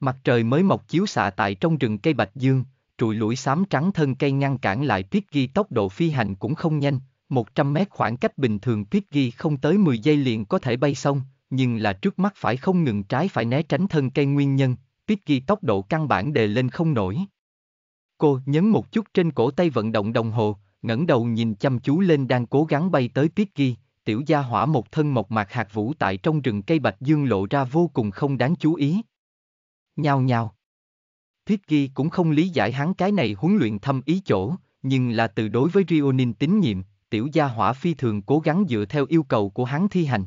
Mặt trời mới mọc chiếu xạ tại trong rừng cây bạch dương, trụi lũi xám trắng thân cây ngăn cản lại Piggy tốc độ phi hành cũng không nhanh, 100 mét khoảng cách bình thường Piggy không tới 10 giây liền có thể bay xong, nhưng là trước mắt phải không ngừng trái phải né tránh thân cây nguyên nhân, Piggy tốc độ căn bản đề lên không nổi. Cô nhấn một chút trên cổ tay vận động đồng hồ, ngẩng đầu nhìn chăm chú lên đang cố gắng bay tới Piggy, tiểu gia hỏa một thân mộc mạc hạt vũ tại trong rừng cây bạch dương lộ ra vô cùng không đáng chú ý, Nhào nhào. Thiết Ghi cũng không lý giải hắn cái này huấn luyện thâm ý chỗ, nhưng là từ đối với Rionin tín nhiệm, tiểu gia hỏa phi thường cố gắng dựa theo yêu cầu của hắn thi hành.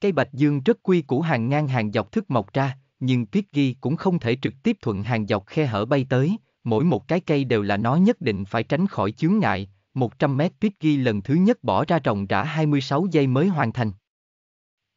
Cây bạch dương rất quy củ hàng ngang hàng dọc thức mọc ra, nhưng Thiết Ghi cũng không thể trực tiếp thuận hàng dọc khe hở bay tới, mỗi một cái cây đều là nó nhất định phải tránh khỏi chướng ngại, 100 mét Thiết Ghi lần thứ nhất bỏ ra ròng rã 26 giây mới hoàn thành.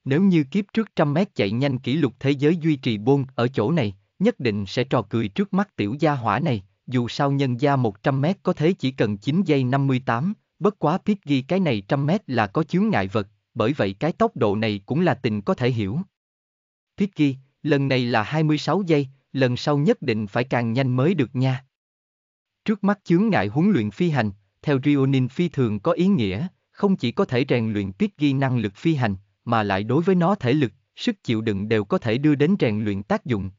Nếu như kiếp trước trăm mét chạy nhanh kỷ lục thế giới duy trì bôn ở chỗ này, nhất định sẽ trò cười trước mắt tiểu gia hỏa này, dù sao nhân gia 100 mét có thế chỉ cần 9 giây 58, bất quá Pete ghi cái này trăm mét là có chướng ngại vật, bởi vậy cái tốc độ này cũng là tình có thể hiểu. Pete ghi, lần này là 26 giây, lần sau nhất định phải càng nhanh mới được nha. Trước mắt chướng ngại huấn luyện phi hành, theo Rionin phi thường có ý nghĩa, không chỉ có thể rèn luyện Pete ghi năng lực phi hành, mà lại đối với nó thể lực, sức chịu đựng đều có thể đưa đến rèn luyện tác dụng.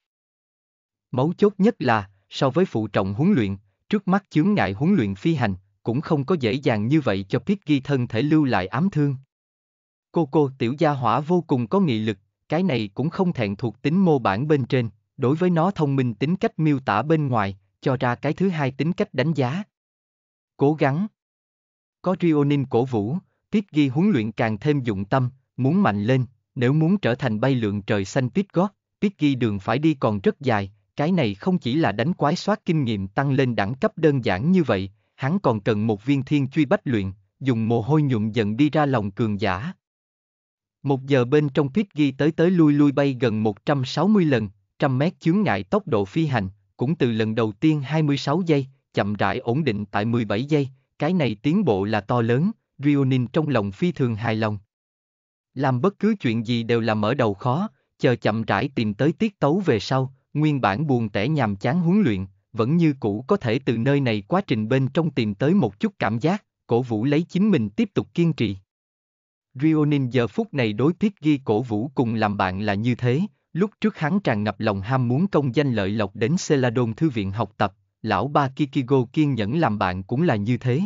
Mấu chốt nhất là, so với phụ trọng huấn luyện, trước mắt chướng ngại huấn luyện phi hành, cũng không có dễ dàng như vậy cho Ghi thân thể lưu lại ám thương. Cô cô tiểu gia hỏa vô cùng có nghị lực, cái này cũng không thẹn thuộc tính mô bản bên trên, đối với nó thông minh tính cách miêu tả bên ngoài, cho ra cái thứ hai tính cách đánh giá. Cố gắng. Có Rionin cổ vũ, Tiết Ghi huấn luyện càng thêm dụng tâm, Muốn mạnh lên, nếu muốn trở thành bay lượn trời xanh tít gót, tít ghi đường phải đi còn rất dài, cái này không chỉ là đánh quái soát kinh nghiệm tăng lên đẳng cấp đơn giản như vậy, hắn còn cần một viên thiên truy bách luyện, dùng mồ hôi nhuộm dần đi ra lòng cường giả. Một giờ bên trong ghi tới tới lui lui bay gần 160 lần, trăm mét chướng ngại tốc độ phi hành, cũng từ lần đầu tiên 26 giây, chậm rãi ổn định tại 17 giây, cái này tiến bộ là to lớn, Rionin trong lòng phi thường hài lòng. Làm bất cứ chuyện gì đều là mở đầu khó, chờ chậm rãi tìm tới tiết tấu về sau, nguyên bản buồn tẻ nhàm chán huấn luyện, vẫn như cũ có thể từ nơi này quá trình bên trong tìm tới một chút cảm giác, cổ vũ lấy chính mình tiếp tục kiên trì. Rionin giờ phút này đối thiết ghi cổ vũ cùng làm bạn là như thế, lúc trước hắn tràn ngập lòng ham muốn công danh lợi lộc đến Celadon Thư viện học tập, lão ba Kikigo kiên nhẫn làm bạn cũng là như thế.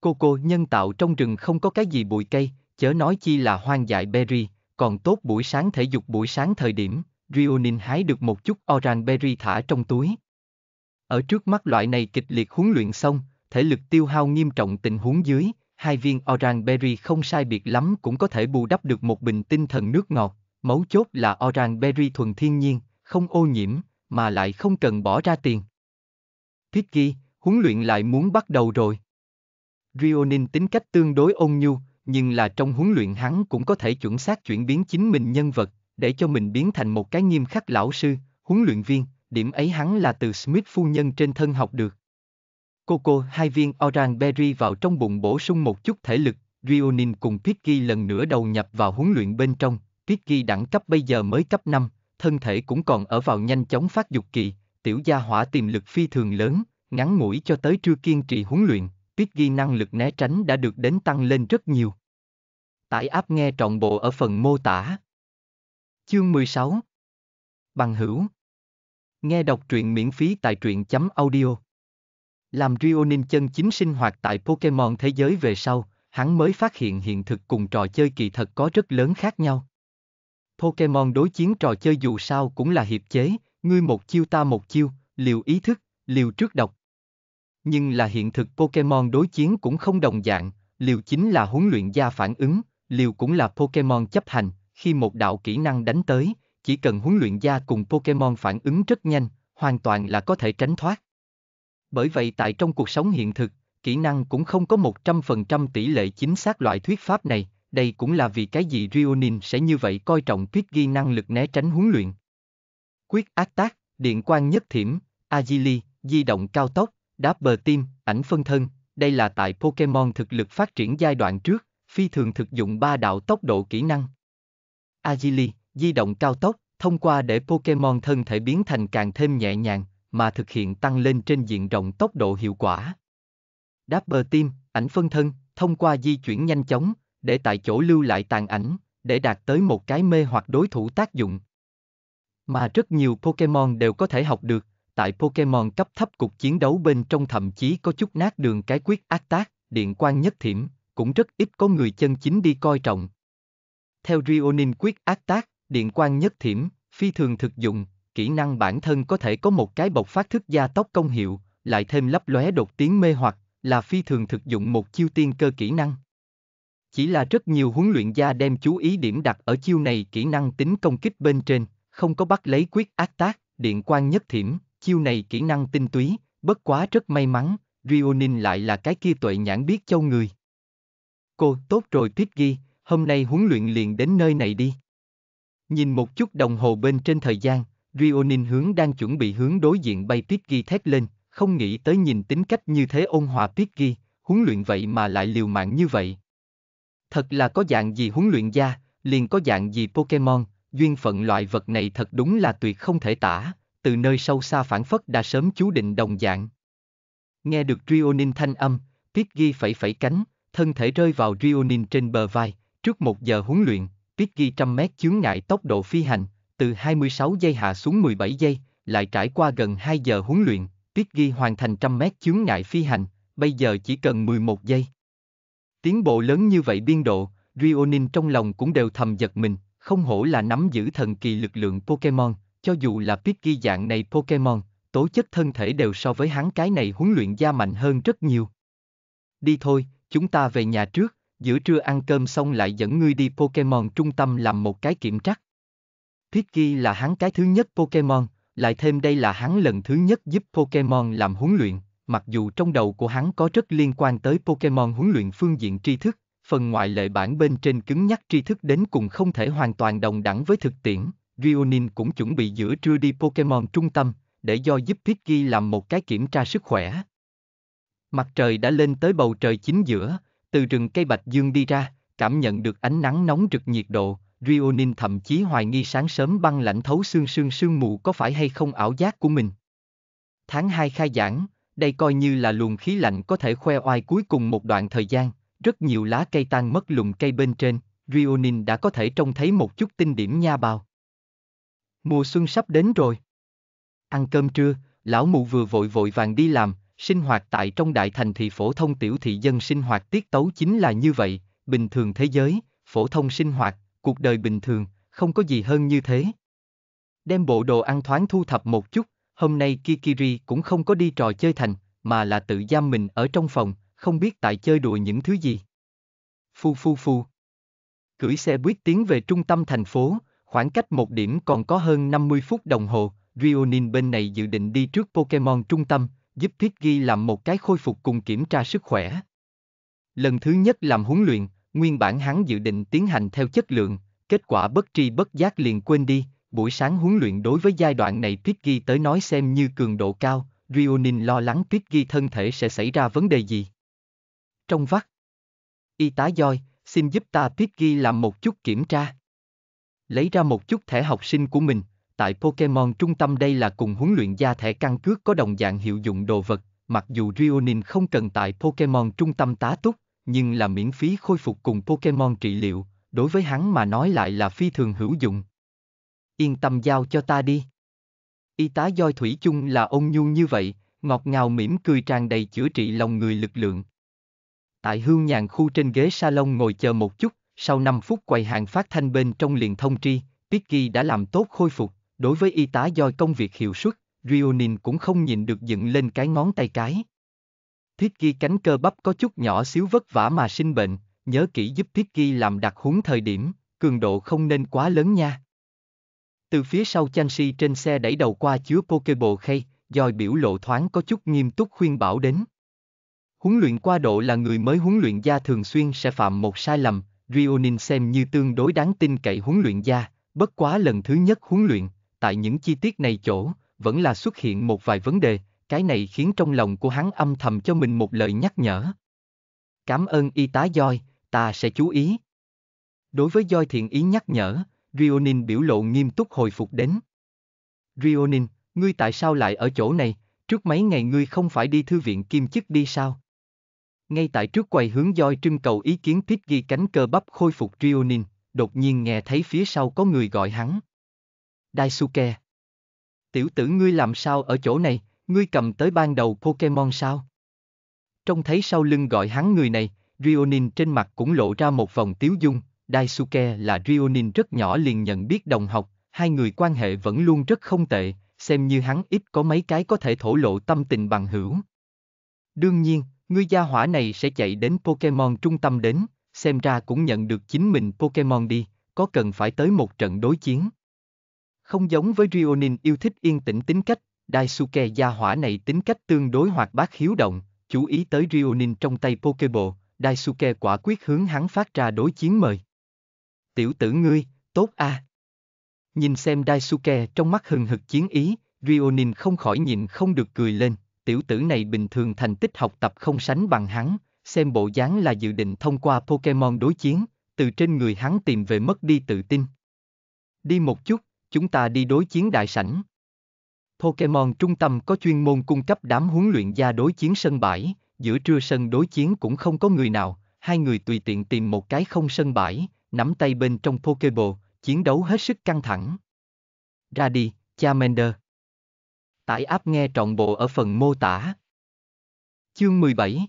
Cô cô nhân tạo trong rừng không có cái gì bụi cây, chớ nói chi là hoang dại berry, còn tốt buổi sáng thể dục buổi sáng thời điểm, Rionin hái được một chút orange berry thả trong túi. Ở trước mắt loại này kịch liệt huấn luyện xong, thể lực tiêu hao nghiêm trọng tình huống dưới, hai viên orange berry không sai biệt lắm cũng có thể bù đắp được một bình tinh thần nước ngọt, mấu chốt là orange berry thuần thiên nhiên, không ô nhiễm, mà lại không cần bỏ ra tiền. Thiết Picky, huấn luyện lại muốn bắt đầu rồi. Rionin tính cách tương đối ôn nhu, nhưng là trong huấn luyện hắn cũng có thể chuẩn xác chuyển biến chính mình nhân vật, để cho mình biến thành một cái nghiêm khắc lão sư, huấn luyện viên, điểm ấy hắn là từ Smith phu nhân trên thân học được. Coco hai viên Oran Berry vào trong bụng bổ sung một chút thể lực, Rionin cùng Pidgey lần nữa đầu nhập vào huấn luyện bên trong, Pidgey đẳng cấp bây giờ mới cấp 5, thân thể cũng còn ở vào nhanh chóng phát dục kỳ, tiểu gia hỏa tiềm lực phi thường lớn, ngắn ngủi cho tới trưa kiên trì huấn luyện, Pidgey năng lực né tránh đã được đến tăng lên rất nhiều. Tải app nghe trọn bộ ở phần mô tả. Chương 16 Bằng hữu Nghe đọc truyện miễn phí tại truyện chấm audio. Làm Rio Nin chân chính sinh hoạt tại Pokemon thế giới về sau, hắn mới phát hiện hiện thực cùng trò chơi kỳ thật có rất lớn khác nhau. Pokemon đối chiến trò chơi dù sao cũng là hiệp chế, ngươi một chiêu ta một chiêu, liều ý thức, liều trước độc. Nhưng là hiện thực Pokemon đối chiến cũng không đồng dạng, liều chính là huấn luyện gia phản ứng, liều cũng là Pokemon chấp hành, khi một đạo kỹ năng đánh tới, chỉ cần huấn luyện gia cùng Pokemon phản ứng rất nhanh, hoàn toàn là có thể tránh thoát. Bởi vậy tại trong cuộc sống hiện thực, kỹ năng cũng không có 100% tỷ lệ chính xác loại thuyết pháp này, đây cũng là vì cái gì Rionin sẽ như vậy coi trọng quyết ghi năng lực né tránh huấn luyện. Quyết ác tác, điện quan nhất thiểm, Agili, di động cao tốc, đáp bờ tim, ảnh phân thân, đây là tại Pokemon thực lực phát triển giai đoạn trước, phi thường thực dụng ba đạo tốc độ kỹ năng. Agili, di động cao tốc, thông qua để Pokemon thân thể biến thành càng thêm nhẹ nhàng, mà thực hiện tăng lên trên diện rộng tốc độ hiệu quả. Dapper Team, ảnh phân thân, thông qua di chuyển nhanh chóng, để tại chỗ lưu lại tàn ảnh, để đạt tới một cái mê hoặc đối thủ tác dụng. Mà rất nhiều Pokemon đều có thể học được, tại Pokemon cấp thấp cục chiến đấu bên trong thậm chí có chút nát đường cái quyết ác tác, điện quan nhất thiểm, cũng rất ít có người chân chính đi coi trọng. Theo Rionin quyết ác tác, điện quan nhất thiểm, phi thường thực dụng, kỹ năng bản thân có thể có một cái bộc phát thức gia tốc công hiệu, lại thêm lấp lóe đột tiến mê hoặc, là phi thường thực dụng một chiêu tiên cơ kỹ năng. Chỉ là rất nhiều huấn luyện gia đem chú ý điểm đặt ở chiêu này kỹ năng tính công kích bên trên, không có bắt lấy quyết ác tác, điện quan nhất thiểm, chiêu này kỹ năng tinh túy, bất quá rất may mắn, Rionin lại là cái kia tuệ nhãn biết châu người. Cô, tốt rồi Tuyết Ghi, hôm nay huấn luyện liền đến nơi này đi. Nhìn một chút đồng hồ bên trên thời gian, Rionin hướng đang chuẩn bị hướng đối diện bay Tuyết Ghi thét lên, không nghĩ tới nhìn tính cách như thế ôn hòa Tuyết Ghi, huấn luyện vậy mà lại liều mạng như vậy. Thật là có dạng gì huấn luyện gia, liền có dạng gì Pokemon, duyên phận loại vật này thật đúng là tuyệt không thể tả, từ nơi sâu xa phản phất đã sớm chú định đồng dạng. Nghe được Rionin thanh âm, Tuyết Ghi phải phẩy cánh, thân thể rơi vào Rionin trên bờ vai, trước một giờ huấn luyện, Pizgi trăm mét chướng ngại tốc độ phi hành, từ 26 giây hạ xuống 17 giây, lại trải qua gần 2 giờ huấn luyện, Pizgi hoàn thành trăm mét chướng ngại phi hành, bây giờ chỉ cần 11 giây. Tiến bộ lớn như vậy biên độ, Rionin trong lòng cũng đều thầm giật mình, không hổ là nắm giữ thần kỳ lực lượng Pokemon, cho dù là Pidgey dạng này Pokemon, tố chất thân thể đều so với hắn cái này huấn luyện gia mạnh hơn rất nhiều. Đi thôi, chúng ta về nhà trước, giữa trưa ăn cơm xong lại dẫn ngươi đi Pokemon trung tâm làm một cái kiểm trắc. Pidgey là hắn cái thứ nhất Pokemon, lại thêm đây là hắn lần thứ nhất giúp Pokemon làm huấn luyện, mặc dù trong đầu của hắn có rất liên quan tới Pokemon huấn luyện phương diện tri thức, phần ngoại lệ bản bên trên cứng nhắc tri thức đến cùng không thể hoàn toàn đồng đẳng với thực tiễn, Rionin cũng chuẩn bị giữa trưa đi Pokemon trung tâm, để do giúp Pidgey làm một cái kiểm tra sức khỏe. Mặt trời đã lên tới bầu trời chính giữa, từ rừng cây bạch dương đi ra, cảm nhận được ánh nắng nóng rực nhiệt độ, Rionin thậm chí hoài nghi sáng sớm băng lạnh thấu xương xương sương mù có phải hay không ảo giác của mình. Tháng 2 khai giảng, đây coi như là luồng khí lạnh có thể khoe oai cuối cùng một đoạn thời gian, rất nhiều lá cây tan mất lùm cây bên trên, Rionin đã có thể trông thấy một chút tinh điểm nha bào. Mùa xuân sắp đến rồi. Ăn cơm trưa, lão mụ vừa vội vội vàng đi làm, Sinh hoạt tại trong đại thành thì phổ thông tiểu thị dân sinh hoạt tiết tấu chính là như vậy, bình thường thế giới, phổ thông sinh hoạt, cuộc đời bình thường, không có gì hơn như thế. Đem bộ đồ ăn thoáng thu thập một chút, hôm nay Kikiri cũng không có đi trò chơi thành, mà là tự giam mình ở trong phòng, không biết tại chơi đùa những thứ gì. Phu phu phu. Cưỡi xe buýt tiến về trung tâm thành phố, khoảng cách một điểm còn có hơn 50 phút đồng hồ, Rionin bên này dự định đi trước Pokemon trung tâm, giúp Thiết Ghi làm một cái khôi phục cùng kiểm tra sức khỏe. Lần thứ nhất làm huấn luyện, nguyên bản hắn dự định tiến hành theo chất lượng, kết quả bất tri bất giác liền quên đi, buổi sáng huấn luyện đối với giai đoạn này Thiết Ghi tới nói xem như cường độ cao, Rionin lo lắng Thiết Ghi thân thể sẽ xảy ra vấn đề gì. Trong vắt, y tá Doi, xin giúp ta Thiết Ghi làm một chút kiểm tra. Lấy ra một chút thẻ học sinh của mình, tại Pokemon trung tâm đây là cùng huấn luyện gia thẻ căn cước có đồng dạng hiệu dụng đồ vật, mặc dù Rionin không cần tại Pokemon trung tâm tá túc, nhưng là miễn phí khôi phục cùng Pokemon trị liệu, đối với hắn mà nói lại là phi thường hữu dụng. Yên tâm giao cho ta đi. Y tá doi thủy chung là ôn nhu như vậy, ngọt ngào mỉm cười tràn đầy chữa trị lòng người lực lượng. Tại hương nhàn khu trên ghế salon ngồi chờ một chút, sau 5 phút quầy hàng phát thanh bên trong liền thông tri, Picky đã làm tốt khôi phục. Đối với y tá do công việc hiệu suất, Rionin cũng không nhìn được dựng lên cái ngón tay cái. Thiết Ghi cánh cơ bắp có chút nhỏ xíu vất vả mà sinh bệnh, nhớ kỹ giúp Thiết Ghi làm đặc huấn thời điểm, cường độ không nên quá lớn nha. Từ phía sau Chansi trên xe đẩy đầu qua chứa Pokeball khay, dòi biểu lộ thoáng có chút nghiêm túc khuyên bảo đến. Huấn luyện qua độ là người mới huấn luyện gia thường xuyên sẽ phạm một sai lầm, Rionin xem như tương đối đáng tin cậy huấn luyện gia, bất quá lần thứ nhất huấn luyện, tại những chi tiết này chỗ, vẫn là xuất hiện một vài vấn đề, cái này khiến trong lòng của hắn âm thầm cho mình một lời nhắc nhở. Cảm ơn y tá Doi, ta sẽ chú ý. Đối với Doi thiện ý nhắc nhở, Rionin biểu lộ nghiêm túc hồi phục đến. Rionin, ngươi tại sao lại ở chỗ này, trước mấy ngày ngươi không phải đi thư viện kim chức đi sao? Ngay tại trước quầy hướng Doi trưng cầu ý kiến thiết ghi cánh cơ bắp khôi phục Rionin, đột nhiên nghe thấy phía sau có người gọi hắn. Daisuke. Tiểu tử ngươi làm sao ở chỗ này, ngươi cầm tới ban đầu Pokemon sao? Trông thấy sau lưng gọi hắn người này, Rionin trên mặt cũng lộ ra một vòng tiếu dung, Daisuke là Rionin rất nhỏ liền nhận biết đồng học, hai người quan hệ vẫn luôn rất không tệ, xem như hắn ít có mấy cái có thể thổ lộ tâm tình bằng hữu. Đương nhiên, ngươi gia hỏa này sẽ chạy đến Pokemon trung tâm đến, xem ra cũng nhận được chính mình Pokemon đi, có cần phải tới một trận đối chiến. Không giống với Rionin yêu thích yên tĩnh tính cách, Daisuke gia hỏa này tính cách tương đối hoạt bát hiếu động, chú ý tới Rionin trong tay Pokeball, Daisuke quả quyết hướng hắn phát ra đối chiến mời. Tiểu tử ngươi, tốt a. À? Nhìn xem Daisuke trong mắt hừng hực chiến ý, Rionin không khỏi nhịn không được cười lên, tiểu tử này bình thường thành tích học tập không sánh bằng hắn, xem bộ dáng là dự định thông qua Pokemon đối chiến, từ trên người hắn tìm về mất đi tự tin. Đi một chút, chúng ta đi đối chiến đại sảnh. Pokemon trung tâm có chuyên môn cung cấp đám huấn luyện gia đối chiến sân bãi, giữa trưa sân đối chiến cũng không có người nào, hai người tùy tiện tìm một cái không sân bãi, nắm tay bên trong Pokeball, chiến đấu hết sức căng thẳng. Ra đi, Charmander. Tải áp nghe trọn bộ ở phần mô tả. Chương 17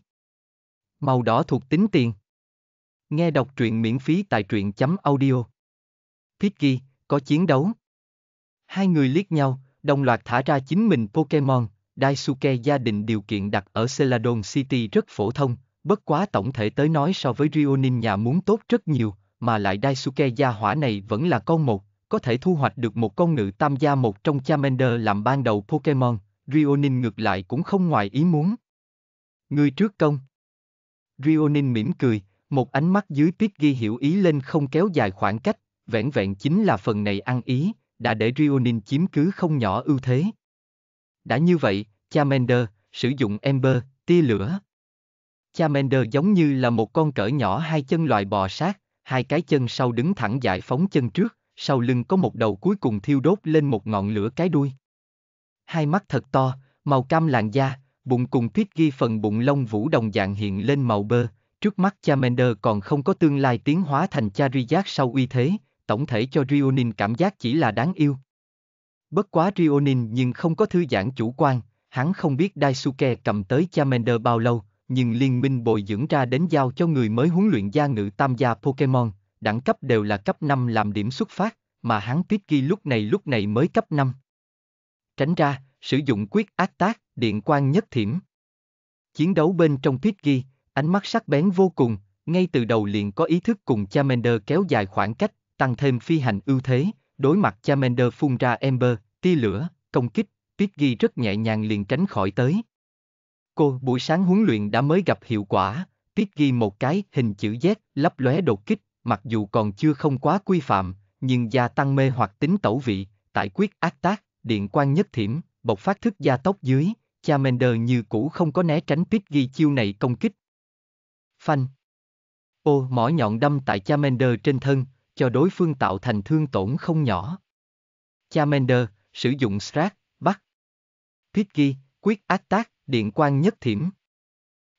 Màu đỏ thuộc tính tiền Nghe đọc truyện miễn phí tại truyện chấm audio. Pidgey, có chiến đấu. Hai người liếc nhau, đồng loạt thả ra chính mình Pokemon, Daisuke gia đình điều kiện đặt ở Celadon City rất phổ thông, bất quá tổng thể tới nói so với Rionin nhà muốn tốt rất nhiều, mà lại Daisuke gia hỏa này vẫn là con một, có thể thu hoạch được một con nữ tam gia một trong Charmander làm ban đầu Pokemon, Rionin ngược lại cũng không ngoài ý muốn. Người trước công Rionin mỉm cười, một ánh mắt dưới ghi hiểu ý lên không kéo dài khoảng cách, vẻn vẹn chính là phần này ăn ý, đã để Rionin chiếm cứ không nhỏ ưu thế. Đã như vậy, Charmander sử dụng Ember, tia lửa. Charmander giống như là một con cỡ nhỏ hai chân loài bò sát, hai cái chân sau đứng thẳng giải phóng chân trước, sau lưng có một đầu cuối cùng thiêu đốt lên một ngọn lửa cái đuôi. Hai mắt thật to, màu cam làn da, bụng cùng thiết ghi phần bụng lông vũ đồng dạng hiện lên màu bơ, trước mắt Charmander còn không có tương lai tiến hóa thành Charizard sau uy thế, tổng thể cho Rionin cảm giác chỉ là đáng yêu. Bất quá Rionin nhưng không có thư giãn chủ quan, hắn không biết Daisuke cầm tới Charmander bao lâu, nhưng liên minh bồi dưỡng ra đến giao cho người mới huấn luyện gia ngự tam gia Pokemon, đẳng cấp đều là cấp 5 làm điểm xuất phát, mà hắn tiết ghi lúc này lúc này mới cấp 5. Tránh ra, sử dụng quyết ác tác, điện quan nhất thiểm. Chiến đấu bên trong tiết ghi, ánh mắt sắc bén vô cùng, ngay từ đầu liền có ý thức cùng Charmander kéo dài khoảng cách, tăng thêm phi hành ưu thế, đối mặt Charmander phun ra Ember, tia lửa, công kích, Pidgey rất nhẹ nhàng liền tránh khỏi tới. Cô buổi sáng huấn luyện đã mới gặp hiệu quả, Pidgey một cái hình chữ Z lấp lóe đột kích, mặc dù còn chưa không quá quy phạm, nhưng gia tăng mê hoặc tính tẩu vị, tại quyết ác tác, điện quan nhất thiểm, bộc phát thức gia tốc dưới, Charmander như cũ không có né tránh Pidgey chiêu này công kích. Phanh. Ô mỏ nhọn đâm tại Charmander trên thân, cho đối phương tạo thành thương tổn không nhỏ. Charmander, sử dụng Strat, bắt, Pidgey quyết ác tác, điện quan nhất thiểm.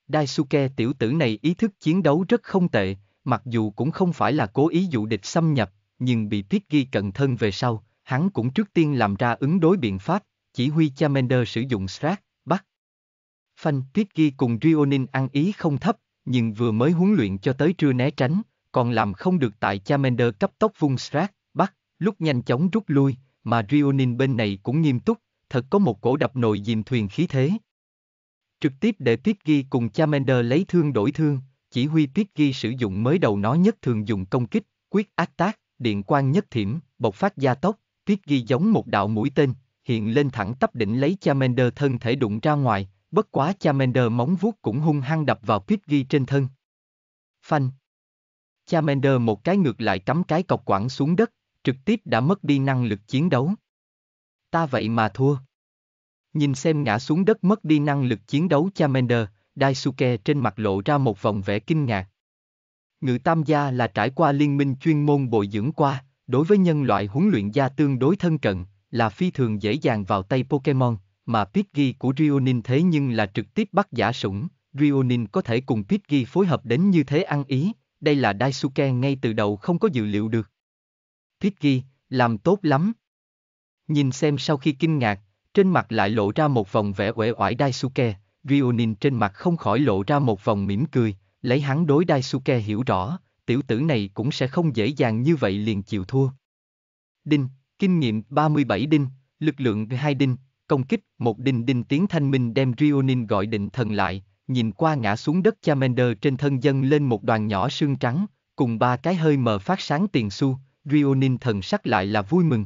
Daisuke tiểu tử này ý thức chiến đấu rất không tệ, mặc dù cũng không phải là cố ý dụ địch xâm nhập, nhưng bị Pidgey cận thân về sau, hắn cũng trước tiên làm ra ứng đối biện pháp, chỉ huy Charmander sử dụng Strat, bắt. Phanh Pidgey cùng Rionin ăn ý không thấp, nhưng vừa mới huấn luyện cho tới trưa né tránh, còn làm không được tại Chamander cấp tốc vung Strat, bắt, lúc nhanh chóng rút lui, mà Rionin bên này cũng nghiêm túc, thật có một cổ đập nội dìm thuyền khí thế. Trực tiếp để Pitgi cùng Chamander lấy thương đổi thương, chỉ huy Pitgi sử dụng mới đầu nó nhất thường dùng công kích, quyết ác tác, điện quang nhất thiểm, bộc phát gia tốc, Pitgi giống một đạo mũi tên, hiện lên thẳng tắp đỉnh lấy Chamander thân thể đụng ra ngoài, bất quá Chamander móng vuốt cũng hung hăng đập vào Pitgi trên thân. Phanh, Charmander một cái ngược lại cắm cái cọc quẳng xuống đất, trực tiếp đã mất đi năng lực chiến đấu. Ta vậy mà thua. Nhìn xem ngã xuống đất mất đi năng lực chiến đấu Charmander, Daisuke trên mặt lộ ra một vòng vẻ kinh ngạc. Ngự tam gia là trải qua liên minh chuyên môn bồi dưỡng qua, đối với nhân loại huấn luyện gia tương đối thân cận, là phi thường dễ dàng vào tay Pokemon, mà Pidgey của Rionin thế nhưng là trực tiếp bắt giả sủng, Rionin có thể cùng Pidgey phối hợp đến như thế ăn ý, đây là Daisuke ngay từ đầu không có dự liệu được. Thiết Ghi, làm tốt lắm. Nhìn xem sau khi kinh ngạc, trên mặt lại lộ ra một vòng vẻ uể oải Daisuke, Rionin trên mặt không khỏi lộ ra một vòng mỉm cười, lấy hắn đối Daisuke hiểu rõ, tiểu tử này cũng sẽ không dễ dàng như vậy liền chịu thua. Đinh, kinh nghiệm 37 đinh, lực lượng 2 đinh, công kích, một đinh đinh tiếng thanh minh đem Rionin gọi định thần lại, nhìn qua ngã xuống đất Charmander trên thân dân lên một đoàn nhỏ sương trắng, cùng ba cái hơi mờ phát sáng tiền xu, Rionin thần sắc lại là vui mừng.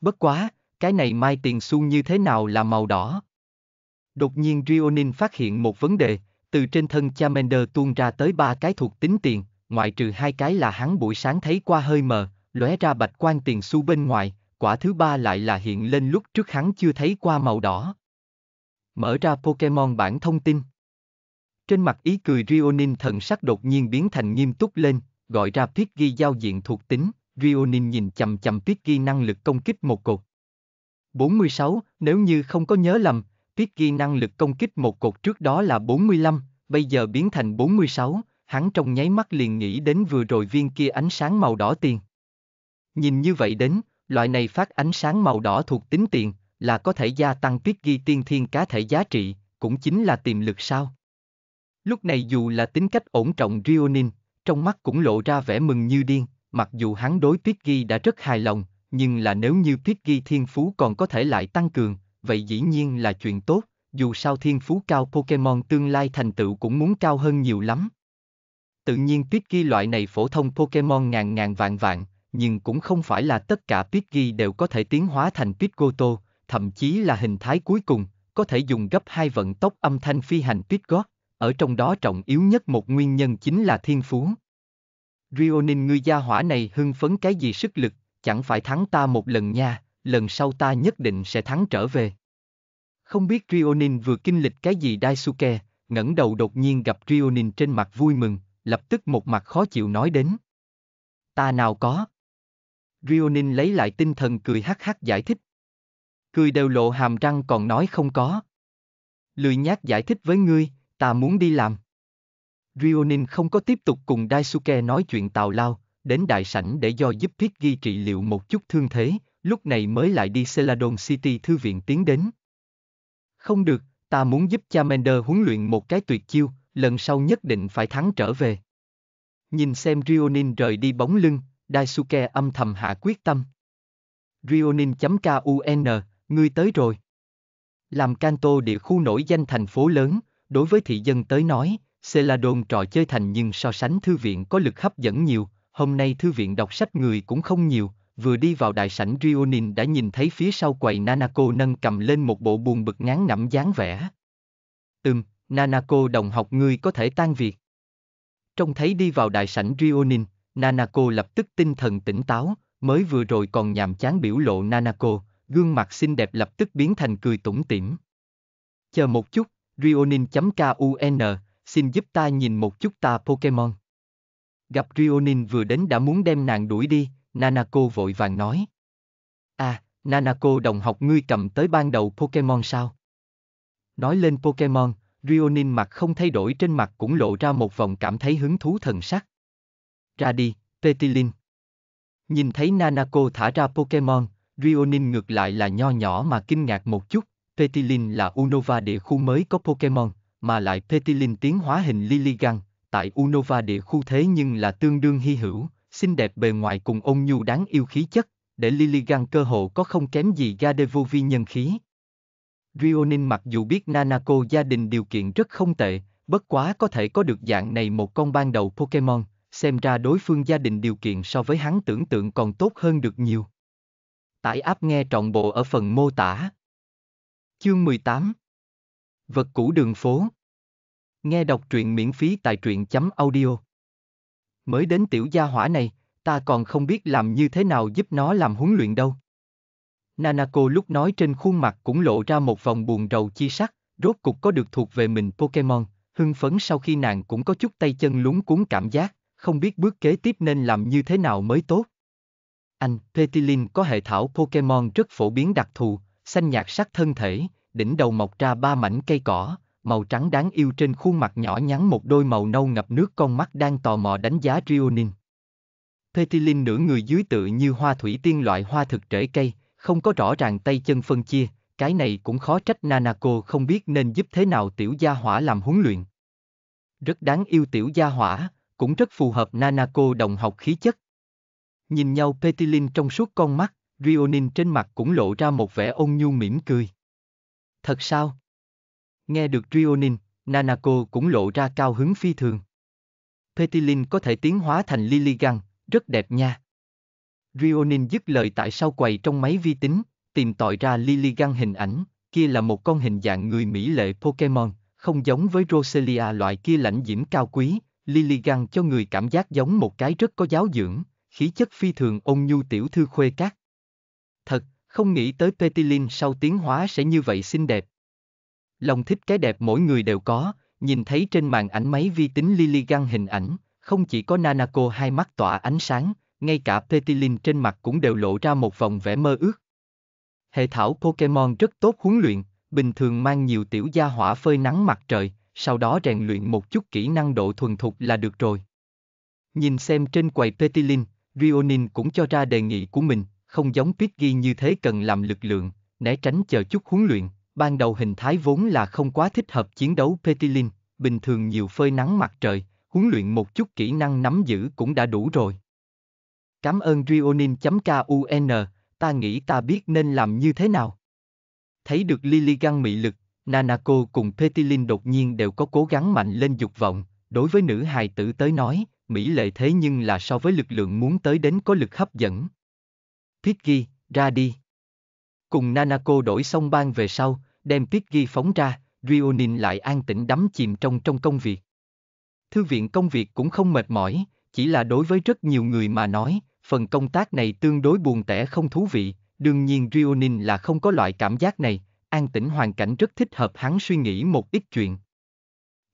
Bất quá, cái này mai tiền xu như thế nào là màu đỏ? Đột nhiên Rionin phát hiện một vấn đề, từ trên thân Charmander tuôn ra tới ba cái thuộc tính tiền, ngoại trừ hai cái là hắn buổi sáng thấy qua hơi mờ, lóe ra bạch quan tiền xu bên ngoài, quả thứ ba lại là hiện lên lúc trước hắn chưa thấy qua màu đỏ. Mở ra Pokemon bản thông tin. Trên mặt ý cười Rionin thần sắc đột nhiên biến thành nghiêm túc lên, gọi ra Pidgey giao diện thuộc tính, Rionin nhìn chầm chầm Pidgey năng lực công kích một cột. 46, nếu như không có nhớ lầm, Pidgey năng lực công kích một cột trước đó là 45, bây giờ biến thành 46, hắn trong nháy mắt liền nghĩ đến vừa rồi viên kia ánh sáng màu đỏ tiền. Nhìn như vậy đến, loại này phát ánh sáng màu đỏ thuộc tính tiền, là có thể gia tăng tuyết ghi tiên thiên cá thể giá trị, cũng chính là tiềm lực sao. Lúc này dù là tính cách ổn trọng Rionin, trong mắt cũng lộ ra vẻ mừng như điên, mặc dù hắn đối tuyết ghi đã rất hài lòng, nhưng là nếu như tuyết ghi thiên phú còn có thể lại tăng cường, vậy dĩ nhiên là chuyện tốt, dù sao thiên phú cao Pokemon tương lai thành tựu cũng muốn cao hơn nhiều lắm. Tự nhiên tuyết ghi loại này phổ thông Pokemon ngàn ngàn vạn vạn, nhưng cũng không phải là tất cả tuyết ghi đều có thể tiến hóa thành tuyết Goto, thậm chí là hình thái cuối cùng, có thể dùng gấp hai vận tốc âm thanh phi hành tuyết gót, ở trong đó trọng yếu nhất một nguyên nhân chính là thiên phú. Rionin ngươi gia hỏa này hưng phấn cái gì sức lực, chẳng phải thắng ta một lần nha, lần sau ta nhất định sẽ thắng trở về. Không biết Rionin vừa kinh lịch cái gì Daisuke, ngẩng đầu đột nhiên gặp Rionin trên mặt vui mừng, lập tức một mặt khó chịu nói đến. Ta nào có. Rionin lấy lại tinh thần cười hắc hắc giải thích, cười đều lộ hàm răng còn nói không có. Lười nhát giải thích với ngươi, ta muốn đi làm. Rionin không có tiếp tục cùng Daisuke nói chuyện tào lao, đến đại sảnh để do giúp Thiết Ghi trị liệu một chút thương thế, lúc này mới lại đi Celadon City thư viện tiến đến. Không được, ta muốn giúp Charmander huấn luyện một cái tuyệt chiêu, lần sau nhất định phải thắng trở về. Nhìn xem Rionin rời đi bóng lưng, Daisuke âm thầm hạ quyết tâm. Rionin.kun, ngươi tới rồi. Làm Canto địa khu nổi danh thành phố lớn, đối với thị dân tới nói, sẽ là đồn trò chơi thành nhưng so sánh thư viện có lực hấp dẫn nhiều, hôm nay thư viện đọc sách người cũng không nhiều, vừa đi vào đại sảnh Rionin đã nhìn thấy phía sau quầy Nanako nâng cầm lên một bộ buồn bực ngán ngẩm dáng vẻ. Ừm, Nanako đồng học ngươi có thể tan việc. Trông thấy đi vào đại sảnh Rionin, Nanako lập tức tinh thần tỉnh táo, mới vừa rồi còn nhàm chán biểu lộ Nanako, gương mặt xinh đẹp lập tức biến thành cười tủm tỉm. Chờ một chút, rionin.kun, xin giúp ta nhìn một chút ta Pokemon. Gặp Rionin vừa đến đã muốn đem nàng đuổi đi, Nanako vội vàng nói. À, Nanako đồng học ngươi cầm tới ban đầu Pokemon sao? Nói lên Pokemon, Rionin mặt không thay đổi trên mặt cũng lộ ra một vòng cảm thấy hứng thú thần sắc. Ra đi, Petilin. Nhìn thấy Nanako thả ra Pokemon, Rionin ngược lại là nho nhỏ mà kinh ngạc một chút, Petilin là Unova địa khu mới có Pokemon, mà lại Petilin tiến hóa hình Liligan, tại Unova địa khu thế nhưng là tương đương hy hữu, xinh đẹp bề ngoài cùng ôn nhu đáng yêu khí chất, để Liligan cơ hộ có không kém gì Gadevovi nhân khí. Rionin mặc dù biết Nanako gia đình điều kiện rất không tệ, bất quá có thể có được dạng này một con ban đầu Pokemon, xem ra đối phương gia đình điều kiện so với hắn tưởng tượng còn tốt hơn được nhiều. Tải app nghe trọn bộ ở phần mô tả. Chương 18 Vật cũ đường phố Nghe đọc truyện miễn phí tại truyện chấm audio Mới đến tiểu gia hỏa này, ta còn không biết làm như thế nào giúp nó làm huấn luyện đâu. Nanako lúc nói trên khuôn mặt cũng lộ ra một vòng buồn rầu chi sắc, rốt cục có được thuộc về mình Pokemon, hưng phấn sau khi nàng cũng có chút tay chân lúng cuốn cảm giác, không biết bước kế tiếp nên làm như thế nào mới tốt. Anh, Petilin có hệ thảo Pokemon rất phổ biến đặc thù, xanh nhạt sắc thân thể, đỉnh đầu mọc ra ba mảnh cây cỏ, màu trắng đáng yêu trên khuôn mặt nhỏ nhắn một đôi màu nâu ngập nước con mắt đang tò mò đánh giá Rionin. Petilin nửa người dưới tự như hoa thủy tiên loại hoa thực rễ cây, không có rõ ràng tay chân phân chia, cái này cũng khó trách Nanako không biết nên giúp thế nào tiểu gia hỏa làm huấn luyện. Rất đáng yêu tiểu gia hỏa, cũng rất phù hợp Nanako đồng học khí chất. Nhìn nhau Petilin trong suốt con mắt, Rionin trên mặt cũng lộ ra một vẻ ôn nhu mỉm cười. Thật sao? Nghe được Rionin, Nanako cũng lộ ra cao hứng phi thường. Petilin có thể tiến hóa thành Liligan, rất đẹp nha. Rionin dứt lời tại sao quầy trong máy vi tính, tìm tòi ra Liligan hình ảnh, kia là một con hình dạng người mỹ lệ Pokemon, không giống với Roselia loại kia lãnh diễm cao quý, Liligan cho người cảm giác giống một cái rất có giáo dưỡng, khí chất phi thường ôn nhu tiểu thư khuê cát Thật, không nghĩ tới Petilin sau tiến hóa sẽ như vậy xinh đẹp. Lòng thích cái đẹp mỗi người đều có, nhìn thấy trên màn ảnh máy vi tính Lily găng hình ảnh, không chỉ có Nanako hai mắt tỏa ánh sáng, ngay cả Petilin trên mặt cũng đều lộ ra một vòng vẻ mơ ước. Hệ thảo Pokemon rất tốt huấn luyện, bình thường mang nhiều tiểu gia hỏa phơi nắng mặt trời, sau đó rèn luyện một chút kỹ năng độ thuần thục là được rồi. Nhìn xem trên quầy Petilin, Rionin cũng cho ra đề nghị của mình, không giống Pizgi như thế cần làm lực lượng, né tránh chờ chút huấn luyện, ban đầu hình thái vốn là không quá thích hợp chiến đấu Petilin, bình thường nhiều phơi nắng mặt trời, huấn luyện một chút kỹ năng nắm giữ cũng đã đủ rồi. Cảm ơn Rionin.kun, ta nghĩ ta biết nên làm như thế nào. Thấy được Liligan mị lực, Nanako cùng Petilin đột nhiên đều có cố gắng mạnh lên dục vọng, đối với nữ hài tử tới nói, mỹ lệ thế nhưng là so với lực lượng muốn tới đến có lực hấp dẫn. Piggy, ra đi. Cùng Nanako đổi xong ban về sau, đem Piggy phóng ra, Rionin lại an tĩnh đắm chìm trong trong công việc. Thư viện công việc cũng không mệt mỏi, chỉ là đối với rất nhiều người mà nói, phần công tác này tương đối buồn tẻ không thú vị, đương nhiên Rionin là không có loại cảm giác này, an tĩnh hoàn cảnh rất thích hợp hắn suy nghĩ một ít chuyện.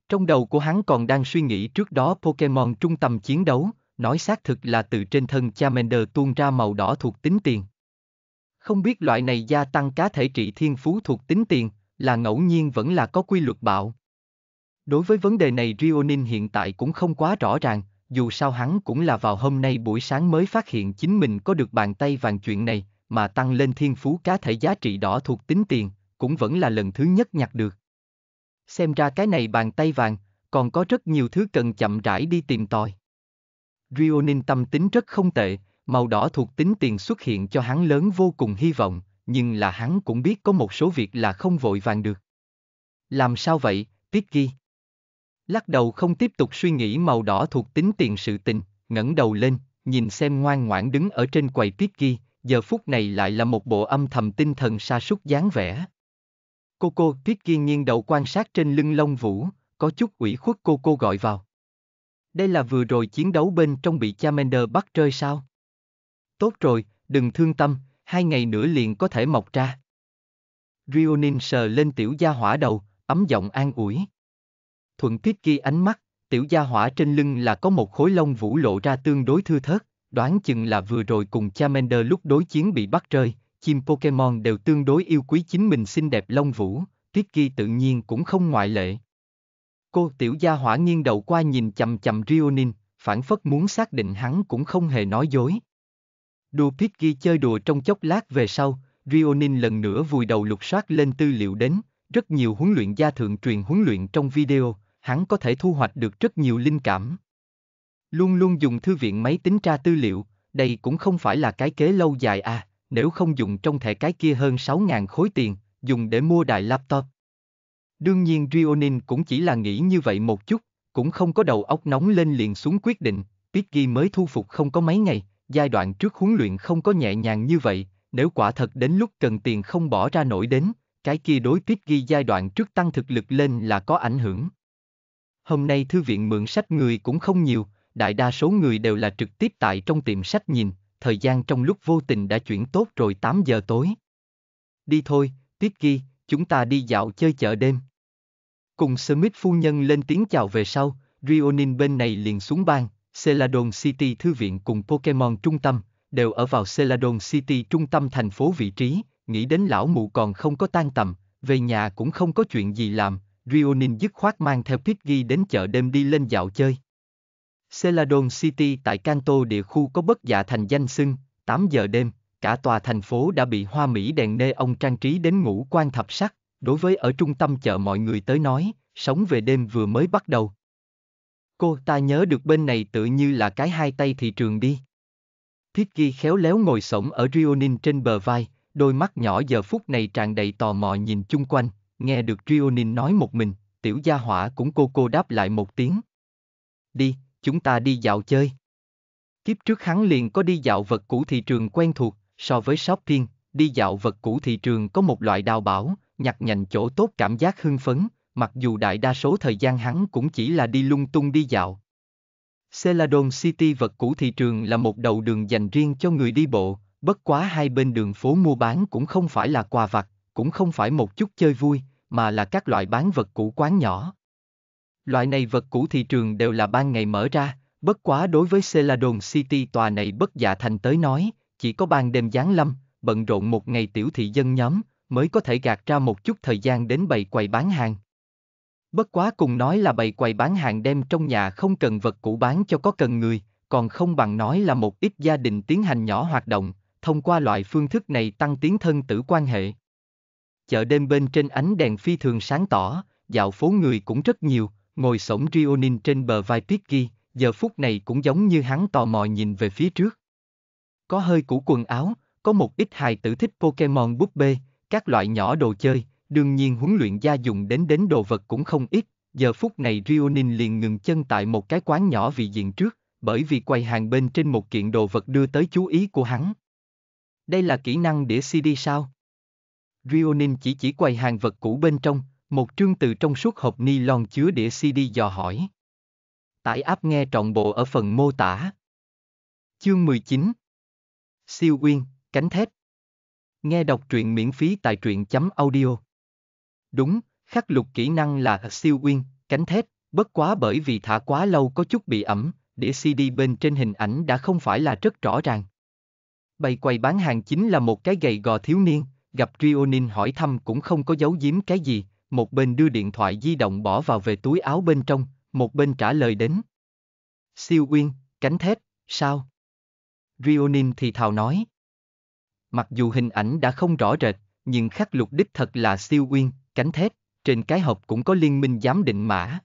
Trong đầu của hắn còn đang suy nghĩ trước đó Pokemon trung tâm chiến đấu, nói xác thực là từ trên thân Charmander tuôn ra màu đỏ thuộc tính tiền. Không biết loại này gia tăng cá thể trị thiên phú thuộc tính tiền, là ngẫu nhiên vẫn là có quy luật bạo. Đối với vấn đề này Rionin hiện tại cũng không quá rõ ràng, dù sao hắn cũng là vào hôm nay buổi sáng mới phát hiện chính mình có được bàn tay vàng chuyện này, mà tăng lên thiên phú cá thể giá trị đỏ thuộc tính tiền, cũng vẫn là lần thứ nhất nhặt được xem ra cái này bàn tay vàng, còn có rất nhiều thứ cần chậm rãi đi tìm tòi. Rionin tâm tính rất không tệ, màu đỏ thuộc tính tiền xuất hiện cho hắn lớn vô cùng hy vọng, nhưng là hắn cũng biết có một số việc là không vội vàng được. Làm sao vậy, Tiết Ghi? Lắc đầu không tiếp tục suy nghĩ màu đỏ thuộc tính tiền sự tình, ngẩng đầu lên, nhìn xem ngoan ngoãn đứng ở trên quầy Tiết Ghi, giờ phút này lại là một bộ âm thầm tinh thần sa sút dáng vẻ. Cô cô Tuyết Kiên nghiêng đầu quan sát trên lưng lông vũ, có chút ủy khuất cô cô gọi vào. Đây là vừa rồi chiến đấu bên trong bị Charmander bắt rơi sao? Tốt rồi, đừng thương tâm, hai ngày nữa liền có thể mọc ra. Rionin sờ lên tiểu gia hỏa đầu, ấm giọng an ủi. Thuận Tuyết Ki ánh mắt, tiểu gia hỏa trên lưng là có một khối lông vũ lộ ra tương đối thưa thớt, đoán chừng là vừa rồi cùng Charmander lúc đối chiến bị bắt rơi, chim Pokemon đều tương đối yêu quý chính mình xinh đẹp lông vũ, Tricky tự nhiên cũng không ngoại lệ. Cô tiểu gia hỏa nghiêng đầu qua nhìn chầm chầm Rionin, phản phất muốn xác định hắn cũng không hề nói dối. Đùa Pidgey chơi đùa trong chốc lát về sau, Rionin lần nữa vùi đầu lục soát lên tư liệu đến, rất nhiều huấn luyện gia thượng truyền huấn luyện trong video, hắn có thể thu hoạch được rất nhiều linh cảm. Luôn luôn dùng thư viện máy tính tra tư liệu, đây cũng không phải là cái kế lâu dài à nếu không dùng trong thẻ cái kia hơn 6.000 khối tiền, dùng để mua đại laptop. Đương nhiên Rionin cũng chỉ là nghĩ như vậy một chút, cũng không có đầu óc nóng lên liền xuống quyết định, Pitgi mới thu phục không có mấy ngày, giai đoạn trước huấn luyện không có nhẹ nhàng như vậy, nếu quả thật đến lúc cần tiền không bỏ ra nổi đến, cái kia đối Pitgi giai đoạn trước tăng thực lực lên là có ảnh hưởng. Hôm nay thư viện mượn sách người cũng không nhiều, đại đa số người đều là trực tiếp tại trong tiệm sách nhìn, thời gian trong lúc vô tình đã chuyển tốt rồi 8 giờ tối. Đi thôi, Tiết Ghi, chúng ta đi dạo chơi chợ đêm. Cùng Smith phu nhân lên tiếng chào về sau, Rionin bên này liền xuống bang, Celadon City Thư viện cùng Pokemon Trung tâm, đều ở vào Celadon City trung tâm thành phố vị trí, nghĩ đến lão mụ còn không có tan tầm, về nhà cũng không có chuyện gì làm, Rionin dứt khoát mang theo Pidgey đến chợ đêm đi lên dạo chơi. Celadon City tại Canto địa khu có bất dạ thành danh xưng, 8 giờ đêm, cả tòa thành phố đã bị hoa mỹ đèn nê ông trang trí đến ngủ quan thập sắc, đối với ở trung tâm chợ mọi người tới nói, sống về đêm vừa mới bắt đầu. Cô ta nhớ được bên này tự như là cái hai tay thị trường đi. Thiết ghi khéo léo ngồi sổng ở Rionin trên bờ vai, đôi mắt nhỏ giờ phút này tràn đầy tò mò nhìn chung quanh, nghe được Rionin nói một mình, tiểu gia hỏa cũng cô cô đáp lại một tiếng. Đi, chúng ta đi dạo chơi. Kiếp trước hắn liền có đi dạo vật cũ thị trường quen thuộc, so với shopping, đi dạo vật cũ thị trường có một loại đào bảo, nhặt nhạnh chỗ tốt cảm giác hưng phấn, mặc dù đại đa số thời gian hắn cũng chỉ là đi lung tung đi dạo. Celadon City vật cũ thị trường là một đầu đường dành riêng cho người đi bộ, bất quá hai bên đường phố mua bán cũng không phải là quà vặt, cũng không phải một chút chơi vui, mà là các loại bán vật cũ quán nhỏ. Loại này vật cũ thị trường đều là ban ngày mở ra, bất quá đối với Celadon City tòa này bất giả dạ thành tới nói, chỉ có ban đêm giáng lâm, bận rộn một ngày tiểu thị dân nhóm, mới có thể gạt ra một chút thời gian đến bày quầy bán hàng. Bất quá cùng nói là bày quầy bán hàng đem trong nhà không cần vật cũ bán cho có cần người, còn không bằng nói là một ít gia đình tiến hành nhỏ hoạt động, thông qua loại phương thức này tăng tiến thân tử quan hệ. Chợ đêm bên trên ánh đèn phi thường sáng tỏ, dạo phố người cũng rất nhiều, ngồi sổng Rionin trên bờ vai Tiki, giờ phút này cũng giống như hắn tò mò nhìn về phía trước. Có hơi cũ quần áo, có một ít hài tử thích Pokemon búp bê, các loại nhỏ đồ chơi, đương nhiên huấn luyện gia dùng đến đến đồ vật cũng không ít. Giờ phút này Rionin liền ngừng chân tại một cái quán nhỏ vị diện trước, bởi vì quay hàng bên trên một kiện đồ vật đưa tới chú ý của hắn. Đây là kỹ năng đĩa CD sao? Rionin chỉ chỉ quay hàng vật cũ bên trong, một trương từ trong suốt hộp ni lon chứa đĩa CD dò hỏi. Tải áp nghe trọn bộ ở phần mô tả. Chương 19 Siêu uyên Cánh Thép Nghe đọc truyện miễn phí tại truyện.audio chấm Đúng, khắc lục kỹ năng là siêu uyên Cánh Thép, bất quá bởi vì thả quá lâu có chút bị ẩm, đĩa CD bên trên hình ảnh đã không phải là rất rõ ràng. Bày quầy bán hàng chính là một cái gầy gò thiếu niên, gặp Rionin hỏi thăm cũng không có giấu giếm cái gì, một bên đưa điện thoại di động bỏ vào về túi áo bên trong, một bên trả lời đến. Siêu Uyên, cánh thép, sao? Rionin thì thào nói. Mặc dù hình ảnh đã không rõ rệt, nhưng khắc lục đích thật là siêu Uyên, cánh thép, trên cái hộp cũng có liên minh giám định mã.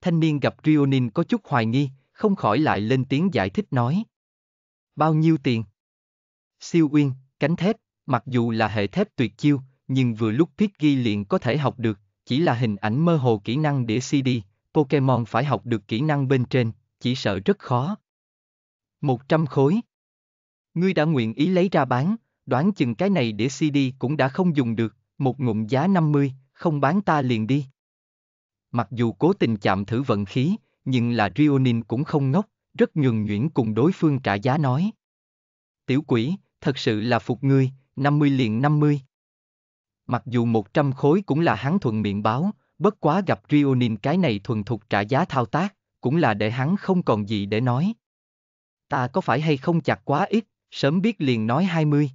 Thanh niên gặp Rionin có chút hoài nghi, không khỏi lại lên tiếng giải thích nói. Bao nhiêu tiền? Siêu Uyên, cánh thép, mặc dù là hệ thép tuyệt chiêu, nhưng vừa lúc Pidgey liền có thể học được, chỉ là hình ảnh mơ hồ kỹ năng đĩa CD, Pokemon phải học được kỹ năng bên trên, chỉ sợ rất khó. 100 khối Ngươi đã nguyện ý lấy ra bán, đoán chừng cái này đĩa CD cũng đã không dùng được, một ngụm giá 50, không bán ta liền đi. Mặc dù cố tình chạm thử vận khí, nhưng là Rionin cũng không ngốc, rất nhường nhuyễn cùng đối phương trả giá nói. Tiểu quỷ, thật sự là phục ngươi, 50 liền 50 mặc dù 100 khối cũng là hắn thuận miệng báo, bất quá gặp Rionin cái này thuần thục trả giá thao tác, cũng là để hắn không còn gì để nói. Ta có phải hay không chặt quá ít, sớm biết liền nói 20.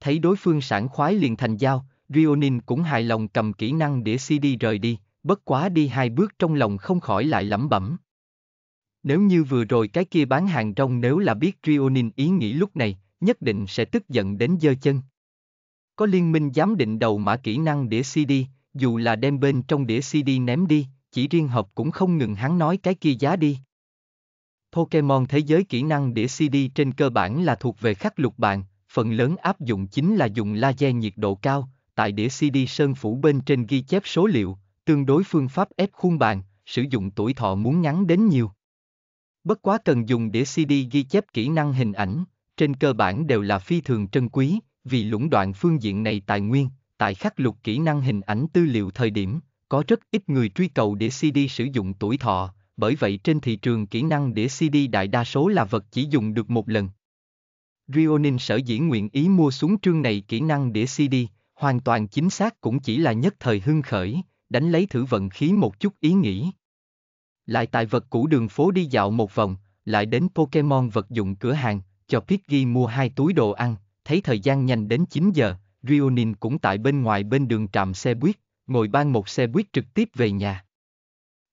Thấy đối phương sảng khoái liền thành giao, Rionin cũng hài lòng cầm kỹ năng để CD rời đi, bất quá đi hai bước trong lòng không khỏi lại lẩm bẩm. Nếu như vừa rồi cái kia bán hàng rong nếu là biết Rionin ý nghĩ lúc này, nhất định sẽ tức giận đến dơ chân. Có liên minh giám định đầu mã kỹ năng đĩa CD, dù là đem bên trong đĩa CD ném đi, chỉ riêng hợp cũng không ngừng hắn nói cái kia giá đi. Pokemon thế giới kỹ năng đĩa CD trên cơ bản là thuộc về khắc lục bạn, phần lớn áp dụng chính là dùng laser nhiệt độ cao, tại đĩa CD sơn phủ bên trên ghi chép số liệu, tương đối phương pháp ép khuôn bàn, sử dụng tuổi thọ muốn ngắn đến nhiều. Bất quá cần dùng đĩa CD ghi chép kỹ năng hình ảnh, trên cơ bản đều là phi thường trân quý, vì lũng đoạn phương diện này tài nguyên, tại khắc lục kỹ năng hình ảnh tư liệu thời điểm, có rất ít người truy cầu đĩa CD sử dụng tuổi thọ, bởi vậy trên thị trường kỹ năng đĩa CD đại đa số là vật chỉ dùng được một lần. Rionin sở dĩ nguyện ý mua xuống trương này kỹ năng đĩa CD, hoàn toàn chính xác cũng chỉ là nhất thời hưng khởi, đánh lấy thử vận khí một chút ý nghĩ. Lại tại vật cũ đường phố đi dạo một vòng, lại đến Pokemon vật dụng cửa hàng, cho Piggy mua hai túi đồ ăn, thấy thời gian nhanh đến 9 giờ, Rionin cũng tại bên ngoài bên đường trạm xe buýt, ngồi ban một xe buýt trực tiếp về nhà.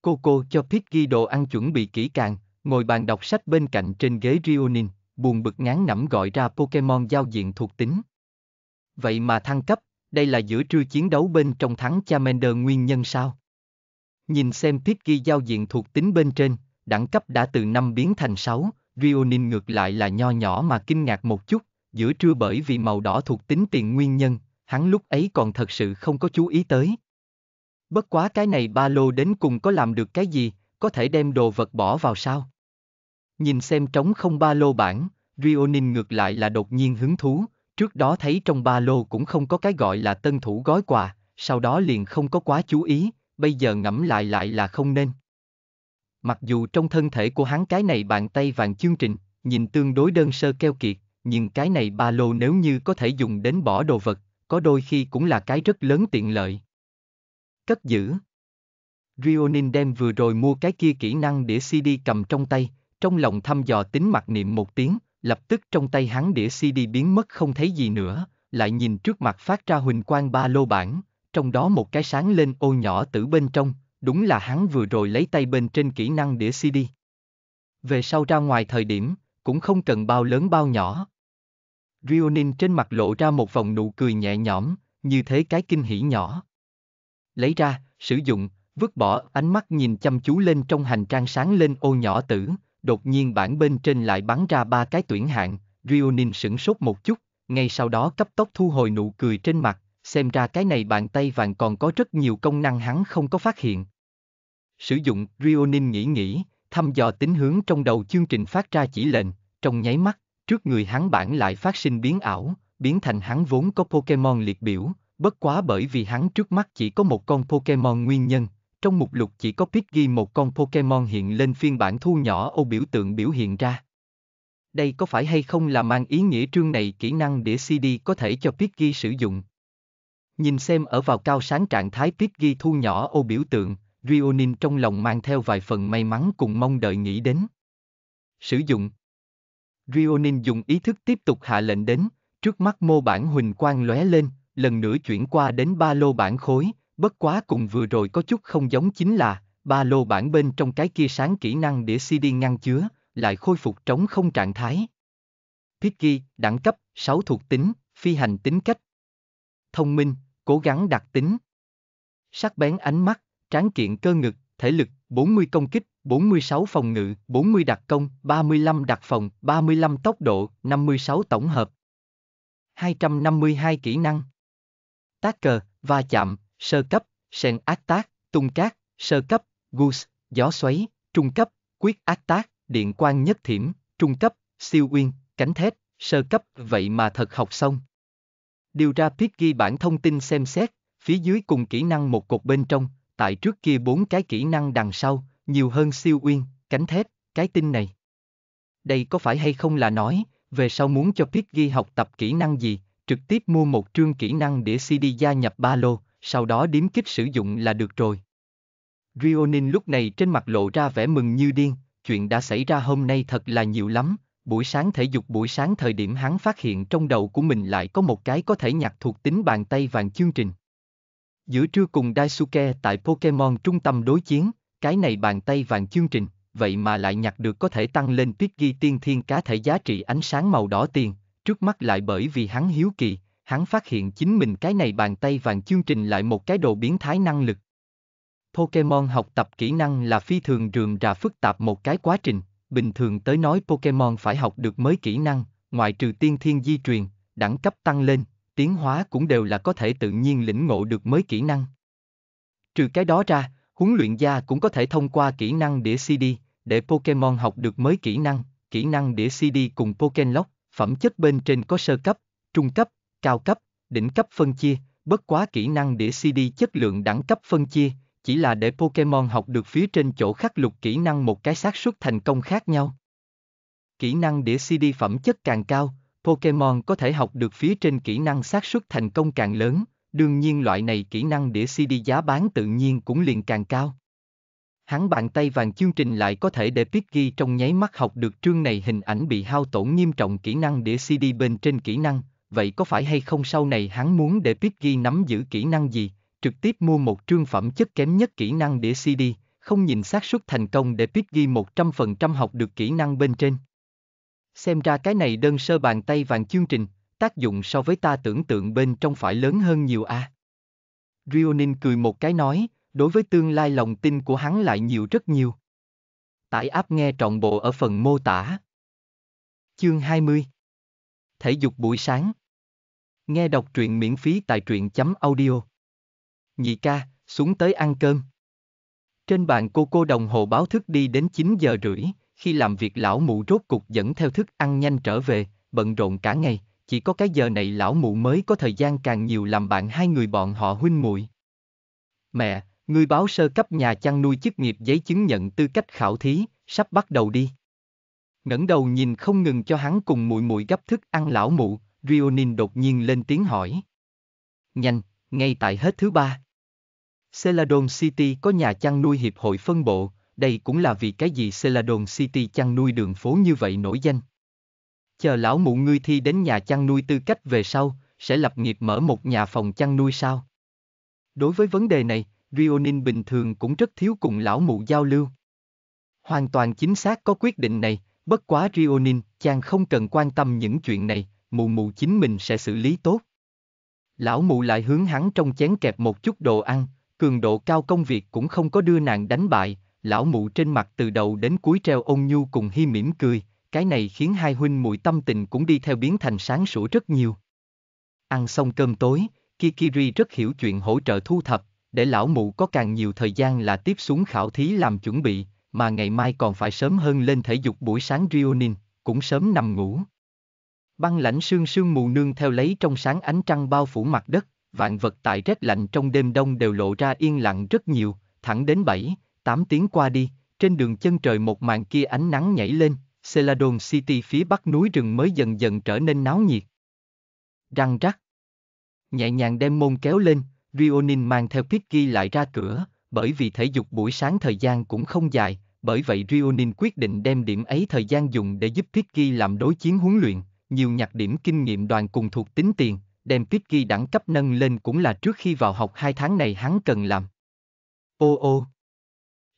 Cô cô cho Ghi đồ ăn chuẩn bị kỹ càng, ngồi bàn đọc sách bên cạnh trên ghế Rionin, buồn bực ngán ngẩm gọi ra Pokemon giao diện thuộc tính. Vậy mà thăng cấp, đây là giữa trưa chiến đấu bên trong thắng Charmander nguyên nhân sao? Nhìn xem Ghi giao diện thuộc tính bên trên, đẳng cấp đã từ 5 biến thành 6, Rionin ngược lại là nho nhỏ mà kinh ngạc một chút, giữa trưa bởi vì màu đỏ thuộc tính tiền nguyên nhân, hắn lúc ấy còn thật sự không có chú ý tới. Bất quá cái này ba lô đến cùng có làm được cái gì, có thể đem đồ vật bỏ vào sao? Nhìn xem trống không ba lô bản, Rionin ngược lại là đột nhiên hứng thú, trước đó thấy trong ba lô cũng không có cái gọi là tân thủ gói quà, sau đó liền không có quá chú ý, bây giờ ngẫm lại lại là không nên. Mặc dù trong thân thể của hắn cái này bàn tay vàng chương trình, nhìn tương đối đơn sơ keo kiệt, nhưng cái này ba lô nếu như có thể dùng đến bỏ đồ vật, có đôi khi cũng là cái rất lớn tiện lợi. Cất giữ Rionin đem vừa rồi mua cái kia kỹ năng đĩa CD cầm trong tay, trong lòng thăm dò tính mặt niệm một tiếng, lập tức trong tay hắn đĩa CD biến mất không thấy gì nữa, lại nhìn trước mặt phát ra huỳnh quang ba lô bản, trong đó một cái sáng lên ô nhỏ tử bên trong, đúng là hắn vừa rồi lấy tay bên trên kỹ năng đĩa CD. Về sau ra ngoài thời điểm, cũng không cần bao lớn bao nhỏ, Rionin trên mặt lộ ra một vòng nụ cười nhẹ nhõm, như thế cái kinh hỉ nhỏ. Lấy ra, sử dụng, vứt bỏ, ánh mắt nhìn chăm chú lên trong hành trang sáng lên ô nhỏ tử, đột nhiên bản bên trên lại bắn ra ba cái tuyển hạng, Rionin sửng sốt một chút, ngay sau đó cấp tốc thu hồi nụ cười trên mặt, xem ra cái này bàn tay vàng còn có rất nhiều công năng hắn không có phát hiện. Sử dụng, Rionin nghĩ nghĩ, thăm dò tính hướng trong đầu chương trình phát ra chỉ lệnh, trong nháy mắt, Trước người hắn bản lại phát sinh biến ảo, biến thành hắn vốn có Pokemon liệt biểu, bất quá bởi vì hắn trước mắt chỉ có một con Pokemon nguyên nhân, trong mục lục chỉ có Pidgey một con Pokemon hiện lên phiên bản thu nhỏ ô biểu tượng biểu hiện ra. Đây có phải hay không là mang ý nghĩa trương này kỹ năng đĩa CD có thể cho Pidgey sử dụng? Nhìn xem ở vào cao sáng trạng thái Pidgey thu nhỏ ô biểu tượng, Rionin trong lòng mang theo vài phần may mắn cùng mong đợi nghĩ đến. Sử dụng Rionin dùng ý thức tiếp tục hạ lệnh đến, trước mắt mô bản huỳnh quang lóe lên, lần nữa chuyển qua đến ba lô bản khối, bất quá cùng vừa rồi có chút không giống chính là, ba lô bản bên trong cái kia sáng kỹ năng đĩa CD ngăn chứa, lại khôi phục trống không trạng thái. Picky, đẳng cấp, 6 thuộc tính, phi hành tính cách. Thông minh, cố gắng đặc tính. Sắc bén ánh mắt, tráng kiện cơ ngực, thể lực, 40 công kích, 46 phòng ngự, 40 đặc công, 35 đặc phòng, 35 tốc độ, 56 tổng hợp. 252 kỹ năng. Tác cờ, va chạm, sơ cấp, sen ác tác, tung cát, sơ cấp, goose, gió xoáy, trung cấp, quyết ác tác, điện quan nhất thiểm, trung cấp, siêu uyên, cánh thép, sơ cấp, vậy mà thật học xong. Điều ra Pit ghi bản thông tin xem xét, phía dưới cùng kỹ năng một cột bên trong, tại trước kia bốn cái kỹ năng đằng sau, nhiều hơn siêu uyên, cánh thép, cái tin này. Đây có phải hay không là nói, về sau muốn cho Piggy học tập kỹ năng gì, trực tiếp mua một trương kỹ năng đĩa CD gia nhập ba lô, sau đó điếm kích sử dụng là được rồi. Rionin lúc này trên mặt lộ ra vẻ mừng như điên, chuyện đã xảy ra hôm nay thật là nhiều lắm, buổi sáng thể dục buổi sáng thời điểm hắn phát hiện trong đầu của mình lại có một cái có thể nhặt thuộc tính bàn tay vàng chương trình. Giữa trưa cùng Daisuke tại Pokemon trung tâm đối chiến, cái này bàn tay vàng chương trình, vậy mà lại nhặt được có thể tăng lên ghi tiên thiên cá thể giá trị ánh sáng màu đỏ tiền, trước mắt lại bởi vì hắn hiếu kỳ, hắn phát hiện chính mình cái này bàn tay vàng chương trình lại một cái đồ biến thái năng lực. Pokemon học tập kỹ năng là phi thường rườm rà phức tạp một cái quá trình, bình thường tới nói Pokemon phải học được mới kỹ năng, ngoại trừ tiên thiên di truyền, đẳng cấp tăng lên, tiến hóa cũng đều là có thể tự nhiên lĩnh ngộ được mới kỹ năng. Trừ cái đó ra, huấn luyện gia cũng có thể thông qua kỹ năng đĩa CD, để Pokemon học được mới kỹ năng, kỹ năng đĩa CD cùng Pokenlock, phẩm chất bên trên có sơ cấp, trung cấp, cao cấp, đỉnh cấp phân chia, bất quá kỹ năng đĩa CD chất lượng đẳng cấp phân chia, chỉ là để Pokemon học được phía trên chỗ khắc lục kỹ năng một cái xác suất thành công khác nhau. Kỹ năng đĩa CD phẩm chất càng cao, Pokemon có thể học được phía trên kỹ năng xác suất thành công càng lớn, đương nhiên loại này kỹ năng đĩa CD giá bán tự nhiên cũng liền càng cao. Hắn bàn tay vàng chương trình lại có thể để Pidgey trong nháy mắt học được trương này hình ảnh bị hao tổn nghiêm trọng kỹ năng đĩa CD bên trên kỹ năng, vậy có phải hay không sau này hắn muốn để Pidgey nắm giữ kỹ năng gì, trực tiếp mua một trương phẩm chất kém nhất kỹ năng đĩa CD, không nhìn xác suất thành công để Pidgey 100% học được kỹ năng bên trên. Xem ra cái này đơn sơ bàn tay vàng chương trình, tác dụng so với ta tưởng tượng bên trong phải lớn hơn nhiều a. À? Rionin cười một cái nói, đối với tương lai lòng tin của hắn lại nhiều rất nhiều. Tải áp nghe trọn bộ ở phần mô tả. Chương 20 Thể dục buổi sáng Nghe đọc truyện miễn phí tại truyện.audio chấm Nhị ca, xuống tới ăn cơm. Trên bàn cô cô đồng hồ báo thức đi đến 9 giờ rưỡi, khi làm việc lão mụ rốt cục dẫn theo thức ăn nhanh trở về, bận rộn cả ngày, chỉ có cái giờ này lão mụ mới có thời gian càng nhiều làm bạn hai người bọn họ huynh muội. Mẹ, ngươi báo sơ cấp nhà chăn nuôi chức nghiệp giấy chứng nhận tư cách khảo thí, sắp bắt đầu đi. ngẩng đầu nhìn không ngừng cho hắn cùng muội muội gấp thức ăn lão mụ, Rionin đột nhiên lên tiếng hỏi. Nhanh, ngay tại hết thứ ba. Celadon City có nhà chăn nuôi hiệp hội phân bộ, đây cũng là vì cái gì Celadon City chăn nuôi đường phố như vậy nổi danh. Chờ lão mụ ngươi thi đến nhà chăn nuôi tư cách về sau, sẽ lập nghiệp mở một nhà phòng chăn nuôi sao? Đối với vấn đề này, Rionin bình thường cũng rất thiếu cùng lão mụ giao lưu. Hoàn toàn chính xác có quyết định này, bất quá Rionin, chàng không cần quan tâm những chuyện này, mụ mụ chính mình sẽ xử lý tốt. Lão mụ lại hướng hắn trong chén kẹp một chút đồ ăn, cường độ cao công việc cũng không có đưa nàng đánh bại, lão mụ trên mặt từ đầu đến cuối treo ôn nhu cùng hi mỉm cười, cái này khiến hai huynh mùi tâm tình cũng đi theo biến thành sáng sủa rất nhiều. Ăn xong cơm tối, Kikiri rất hiểu chuyện hỗ trợ thu thập, để lão mụ có càng nhiều thời gian là tiếp xuống khảo thí làm chuẩn bị, mà ngày mai còn phải sớm hơn lên thể dục buổi sáng Rionin, cũng sớm nằm ngủ. Băng lãnh sương sương mù nương theo lấy trong sáng ánh trăng bao phủ mặt đất, vạn vật tại rét lạnh trong đêm đông đều lộ ra yên lặng rất nhiều, thẳng đến 7, 8 tiếng qua đi, trên đường chân trời một màn kia ánh nắng nhảy lên, Celadon City phía bắc núi rừng mới dần dần trở nên náo nhiệt. Răng rắc. Nhẹ nhàng đem môn kéo lên, Rionin mang theo Picky lại ra cửa, bởi vì thể dục buổi sáng thời gian cũng không dài, bởi vậy Rionin quyết định đem điểm ấy thời gian dùng để giúp Picky làm đối chiến huấn luyện, nhiều nhặt điểm kinh nghiệm đoàn cùng thuộc tính tiền, đem Picky đẳng cấp nâng lên cũng là trước khi vào học hai tháng này hắn cần làm. Ô ô.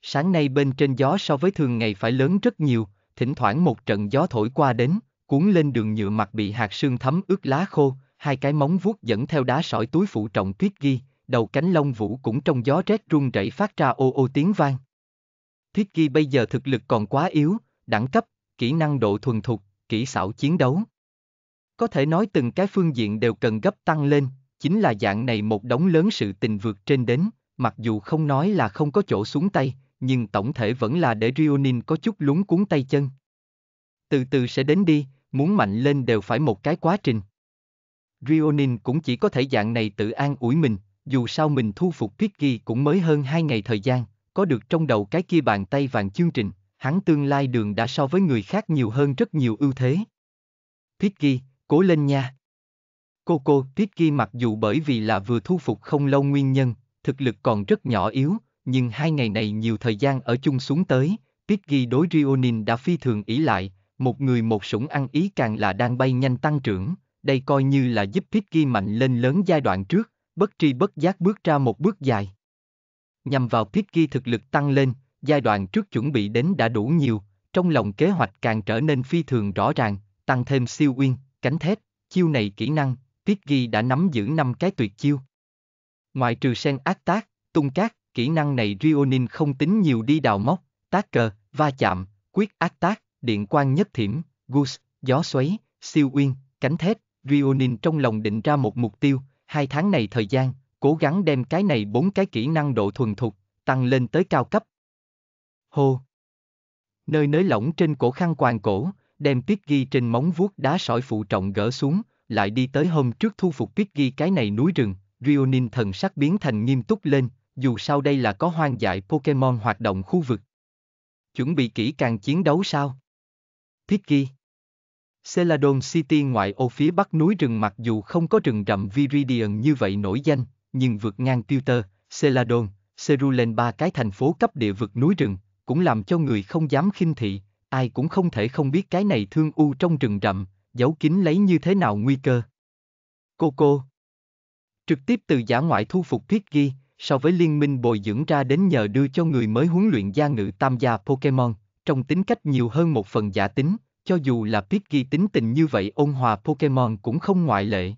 Sáng nay bên trên gió so với thường ngày phải lớn rất nhiều, thỉnh thoảng một trận gió thổi qua đến, cuốn lên đường nhựa mặt bị hạt sương thấm ướt lá khô, hai cái móng vuốt dẫn theo đá sỏi túi phụ trọng tuyết ghi, đầu cánh lông vũ cũng trong gió rét run rẩy phát ra ô ô tiếng vang. Thiết ghi bây giờ thực lực còn quá yếu, đẳng cấp, kỹ năng độ thuần thục, kỹ xảo chiến đấu. Có thể nói từng cái phương diện đều cần gấp tăng lên, chính là dạng này một đống lớn sự tình vượt trên đến, mặc dù không nói là không có chỗ xuống tay, nhưng tổng thể vẫn là để Rionin có chút lúng cuốn tay chân. Từ từ sẽ đến đi, muốn mạnh lên đều phải một cái quá trình. Rionin cũng chỉ có thể dạng này tự an ủi mình, dù sao mình thu phục Pitki cũng mới hơn hai ngày thời gian, có được trong đầu cái kia bàn tay vàng chương trình, hắn tương lai đường đã so với người khác nhiều hơn rất nhiều ưu thế. Pitki, cố lên nha. Cô cô Pitki mặc dù bởi vì là vừa thu phục không lâu nguyên nhân, thực lực còn rất nhỏ yếu, nhưng hai ngày này nhiều thời gian ở chung xuống tới, Pizgi đối Rionin đã phi thường ý lại, một người một sủng ăn ý càng là đang bay nhanh tăng trưởng, đây coi như là giúp Pizgi mạnh lên lớn giai đoạn trước, bất tri bất giác bước ra một bước dài. Nhằm vào Pizgi thực lực tăng lên, giai đoạn trước chuẩn bị đến đã đủ nhiều, trong lòng kế hoạch càng trở nên phi thường rõ ràng, tăng thêm siêu uyên, cánh thép, chiêu này kỹ năng, Pizgi đã nắm giữ năm cái tuyệt chiêu. Ngoài trừ sen ác tác, tung cát, kỹ năng này Rionin không tính nhiều đi đào móc, tác cờ, va chạm, quyết ác tác, điện quan nhất thiểm, goose, gió xoáy, siêu uyên, cánh thép, Rionin trong lòng định ra một mục tiêu, hai tháng này thời gian, cố gắng đem cái này bốn cái kỹ năng độ thuần thục, tăng lên tới cao cấp. Hô! Nơi nới lỏng trên cổ khăn quàng cổ, đem tuyết ghi trên móng vuốt đá sỏi phụ trọng gỡ xuống, lại đi tới hôm trước thu phục tuyết ghi cái này núi rừng, Rionin thần sắc biến thành nghiêm túc lên, dù sao đây là có hoang dại Pokemon hoạt động khu vực. Chuẩn bị kỹ càng chiến đấu sao? thiết Pidgey Celadon City ngoại ô phía bắc núi rừng mặc dù không có rừng rậm Viridian như vậy nổi danh, nhưng vượt ngang Pewter, Celadon, Cerulen ba cái thành phố cấp địa vực núi rừng, cũng làm cho người không dám khinh thị, ai cũng không thể không biết cái này thương u trong rừng rậm, giấu kín lấy như thế nào nguy cơ. Coco Trực tiếp từ giả ngoại thu phục thiết Pidgey, so với liên minh bồi dưỡng ra đến nhờ đưa cho người mới huấn luyện gia ngự tam gia Pokemon, trong tính cách nhiều hơn một phần giả tính, cho dù là Pidgey tính tình như vậy ôn hòa Pokemon cũng không ngoại lệ.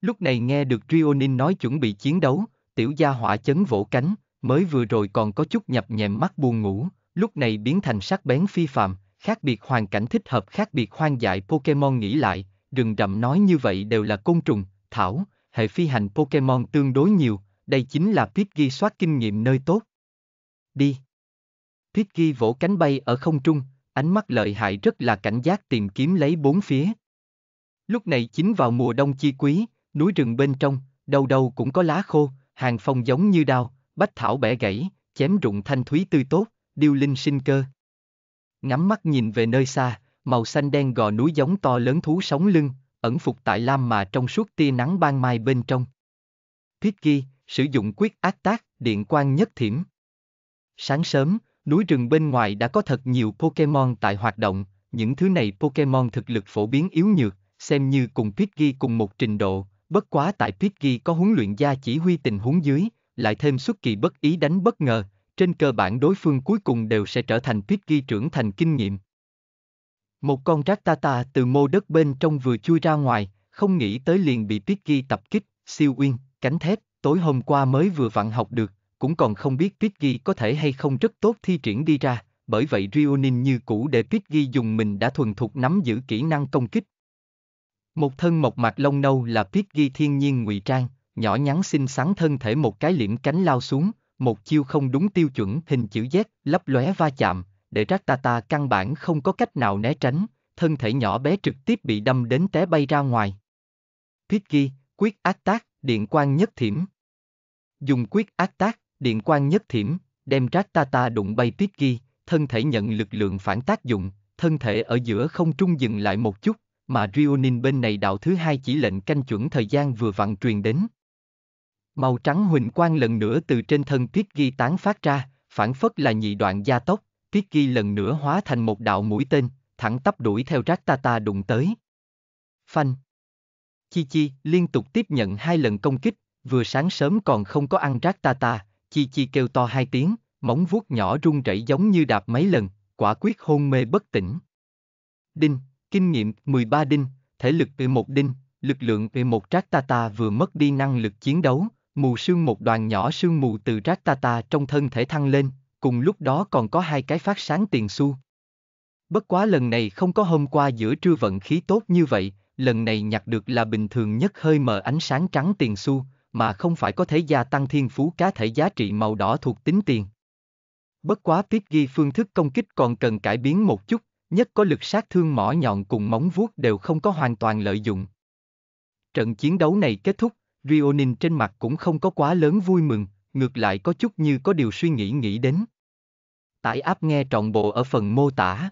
Lúc này nghe được Rionin nói chuẩn bị chiến đấu, tiểu gia hỏa chấn vỗ cánh, mới vừa rồi còn có chút nhập nhẹm mắt buồn ngủ, lúc này biến thành sắc bén phi phạm, khác biệt hoàn cảnh thích hợp khác biệt hoang dại Pokemon nghĩ lại, rừng rậm nói như vậy đều là côn trùng, thảo, hệ phi hành Pokemon tương đối nhiều, đây chính là Pidgey soát kinh nghiệm nơi tốt. Đi. Pidgey vỗ cánh bay ở không trung, ánh mắt lợi hại rất là cảnh giác tìm kiếm lấy bốn phía. Lúc này chính vào mùa đông chi quý, núi rừng bên trong, đâu đâu cũng có lá khô, hàng phong giống như đao, bách thảo bẻ gãy, chém rụng thanh thúy tươi tốt, điêu linh sinh cơ. Ngắm mắt nhìn về nơi xa, màu xanh đen gò núi giống to lớn thú sóng lưng, ẩn phục tại lam mà trong suốt tia nắng ban mai bên trong. Thiết ghi, sử dụng quyết ác tác, điện quang nhất thiểm. Sáng sớm, núi rừng bên ngoài đã có thật nhiều Pokemon tại hoạt động, những thứ này Pokemon thực lực phổ biến yếu nhược, xem như cùng Pidgey cùng một trình độ, bất quá tại Pidgey có huấn luyện gia chỉ huy tình huống dưới, lại thêm xuất kỳ bất ý đánh bất ngờ, trên cơ bản đối phương cuối cùng đều sẽ trở thành Pidgey trưởng thành kinh nghiệm. Một con Rattata từ mô đất bên trong vừa chui ra ngoài, không nghĩ tới liền bị Pidgey tập kích, siêu uyên, cánh thép, tối hôm qua mới vừa vặn học được, cũng còn không biết Pitgi có thể hay không rất tốt thi triển đi ra, bởi vậy Rionin như cũ để Pitgi dùng mình đã thuần thục nắm giữ kỹ năng công kích. Một thân mộc mạc lông nâu là Pitgi thiên nhiên ngụy trang, nhỏ nhắn xinh xắn thân thể một cái liễm cánh lao xuống, một chiêu không đúng tiêu chuẩn hình chữ Z lấp lóe va chạm, để Rattata căn bản không có cách nào né tránh, thân thể nhỏ bé trực tiếp bị đâm đến té bay ra ngoài. Pitgi, quyết ác tác điện quan nhất thiểm. Dùng quyết ác tác, điện quan nhất thiểm, đem rác ta ta đụng bay tiết ghi, thân thể nhận lực lượng phản tác dụng, thân thể ở giữa không trung dừng lại một chút, mà Rionin bên này đạo thứ hai chỉ lệnh canh chuẩn thời gian vừa vặn truyền đến. Màu trắng huỳnh quang lần nữa từ trên thân tiết ghi tán phát ra, phản phất là nhị đoạn gia tốc, tiết ghi lần nữa hóa thành một đạo mũi tên, thẳng tắp đuổi theo rác ta ta đụng tới. Phanh. Chi Chi liên tục tiếp nhận hai lần công kích, vừa sáng sớm còn không có ăn rác ta ta, Chi Chi kêu to hai tiếng, móng vuốt nhỏ run rẩy giống như đạp mấy lần, quả quyết hôn mê bất tỉnh. Đinh, kinh nghiệm 13 đinh, thể lực về một đinh, lực lượng về một rác ta ta vừa mất đi năng lực chiến đấu, mù sương một đoàn nhỏ sương mù từ rác ta ta trong thân thể thăng lên, cùng lúc đó còn có hai cái phát sáng tiền xu. Bất quá lần này không có hôm qua giữa trưa vận khí tốt như vậy, lần này nhặt được là bình thường nhất hơi mờ ánh sáng trắng tiền xu, mà không phải có thể gia tăng thiên phú cá thể giá trị màu đỏ thuộc tính tiền. Bất quá tiết ghi phương thức công kích còn cần cải biến một chút, nhất có lực sát thương mỏ nhọn cùng móng vuốt đều không có hoàn toàn lợi dụng. Trận chiến đấu này kết thúc, Rionin trên mặt cũng không có quá lớn vui mừng, ngược lại có chút như có điều suy nghĩ nghĩ đến. Tải áp nghe trọn bộ ở phần mô tả.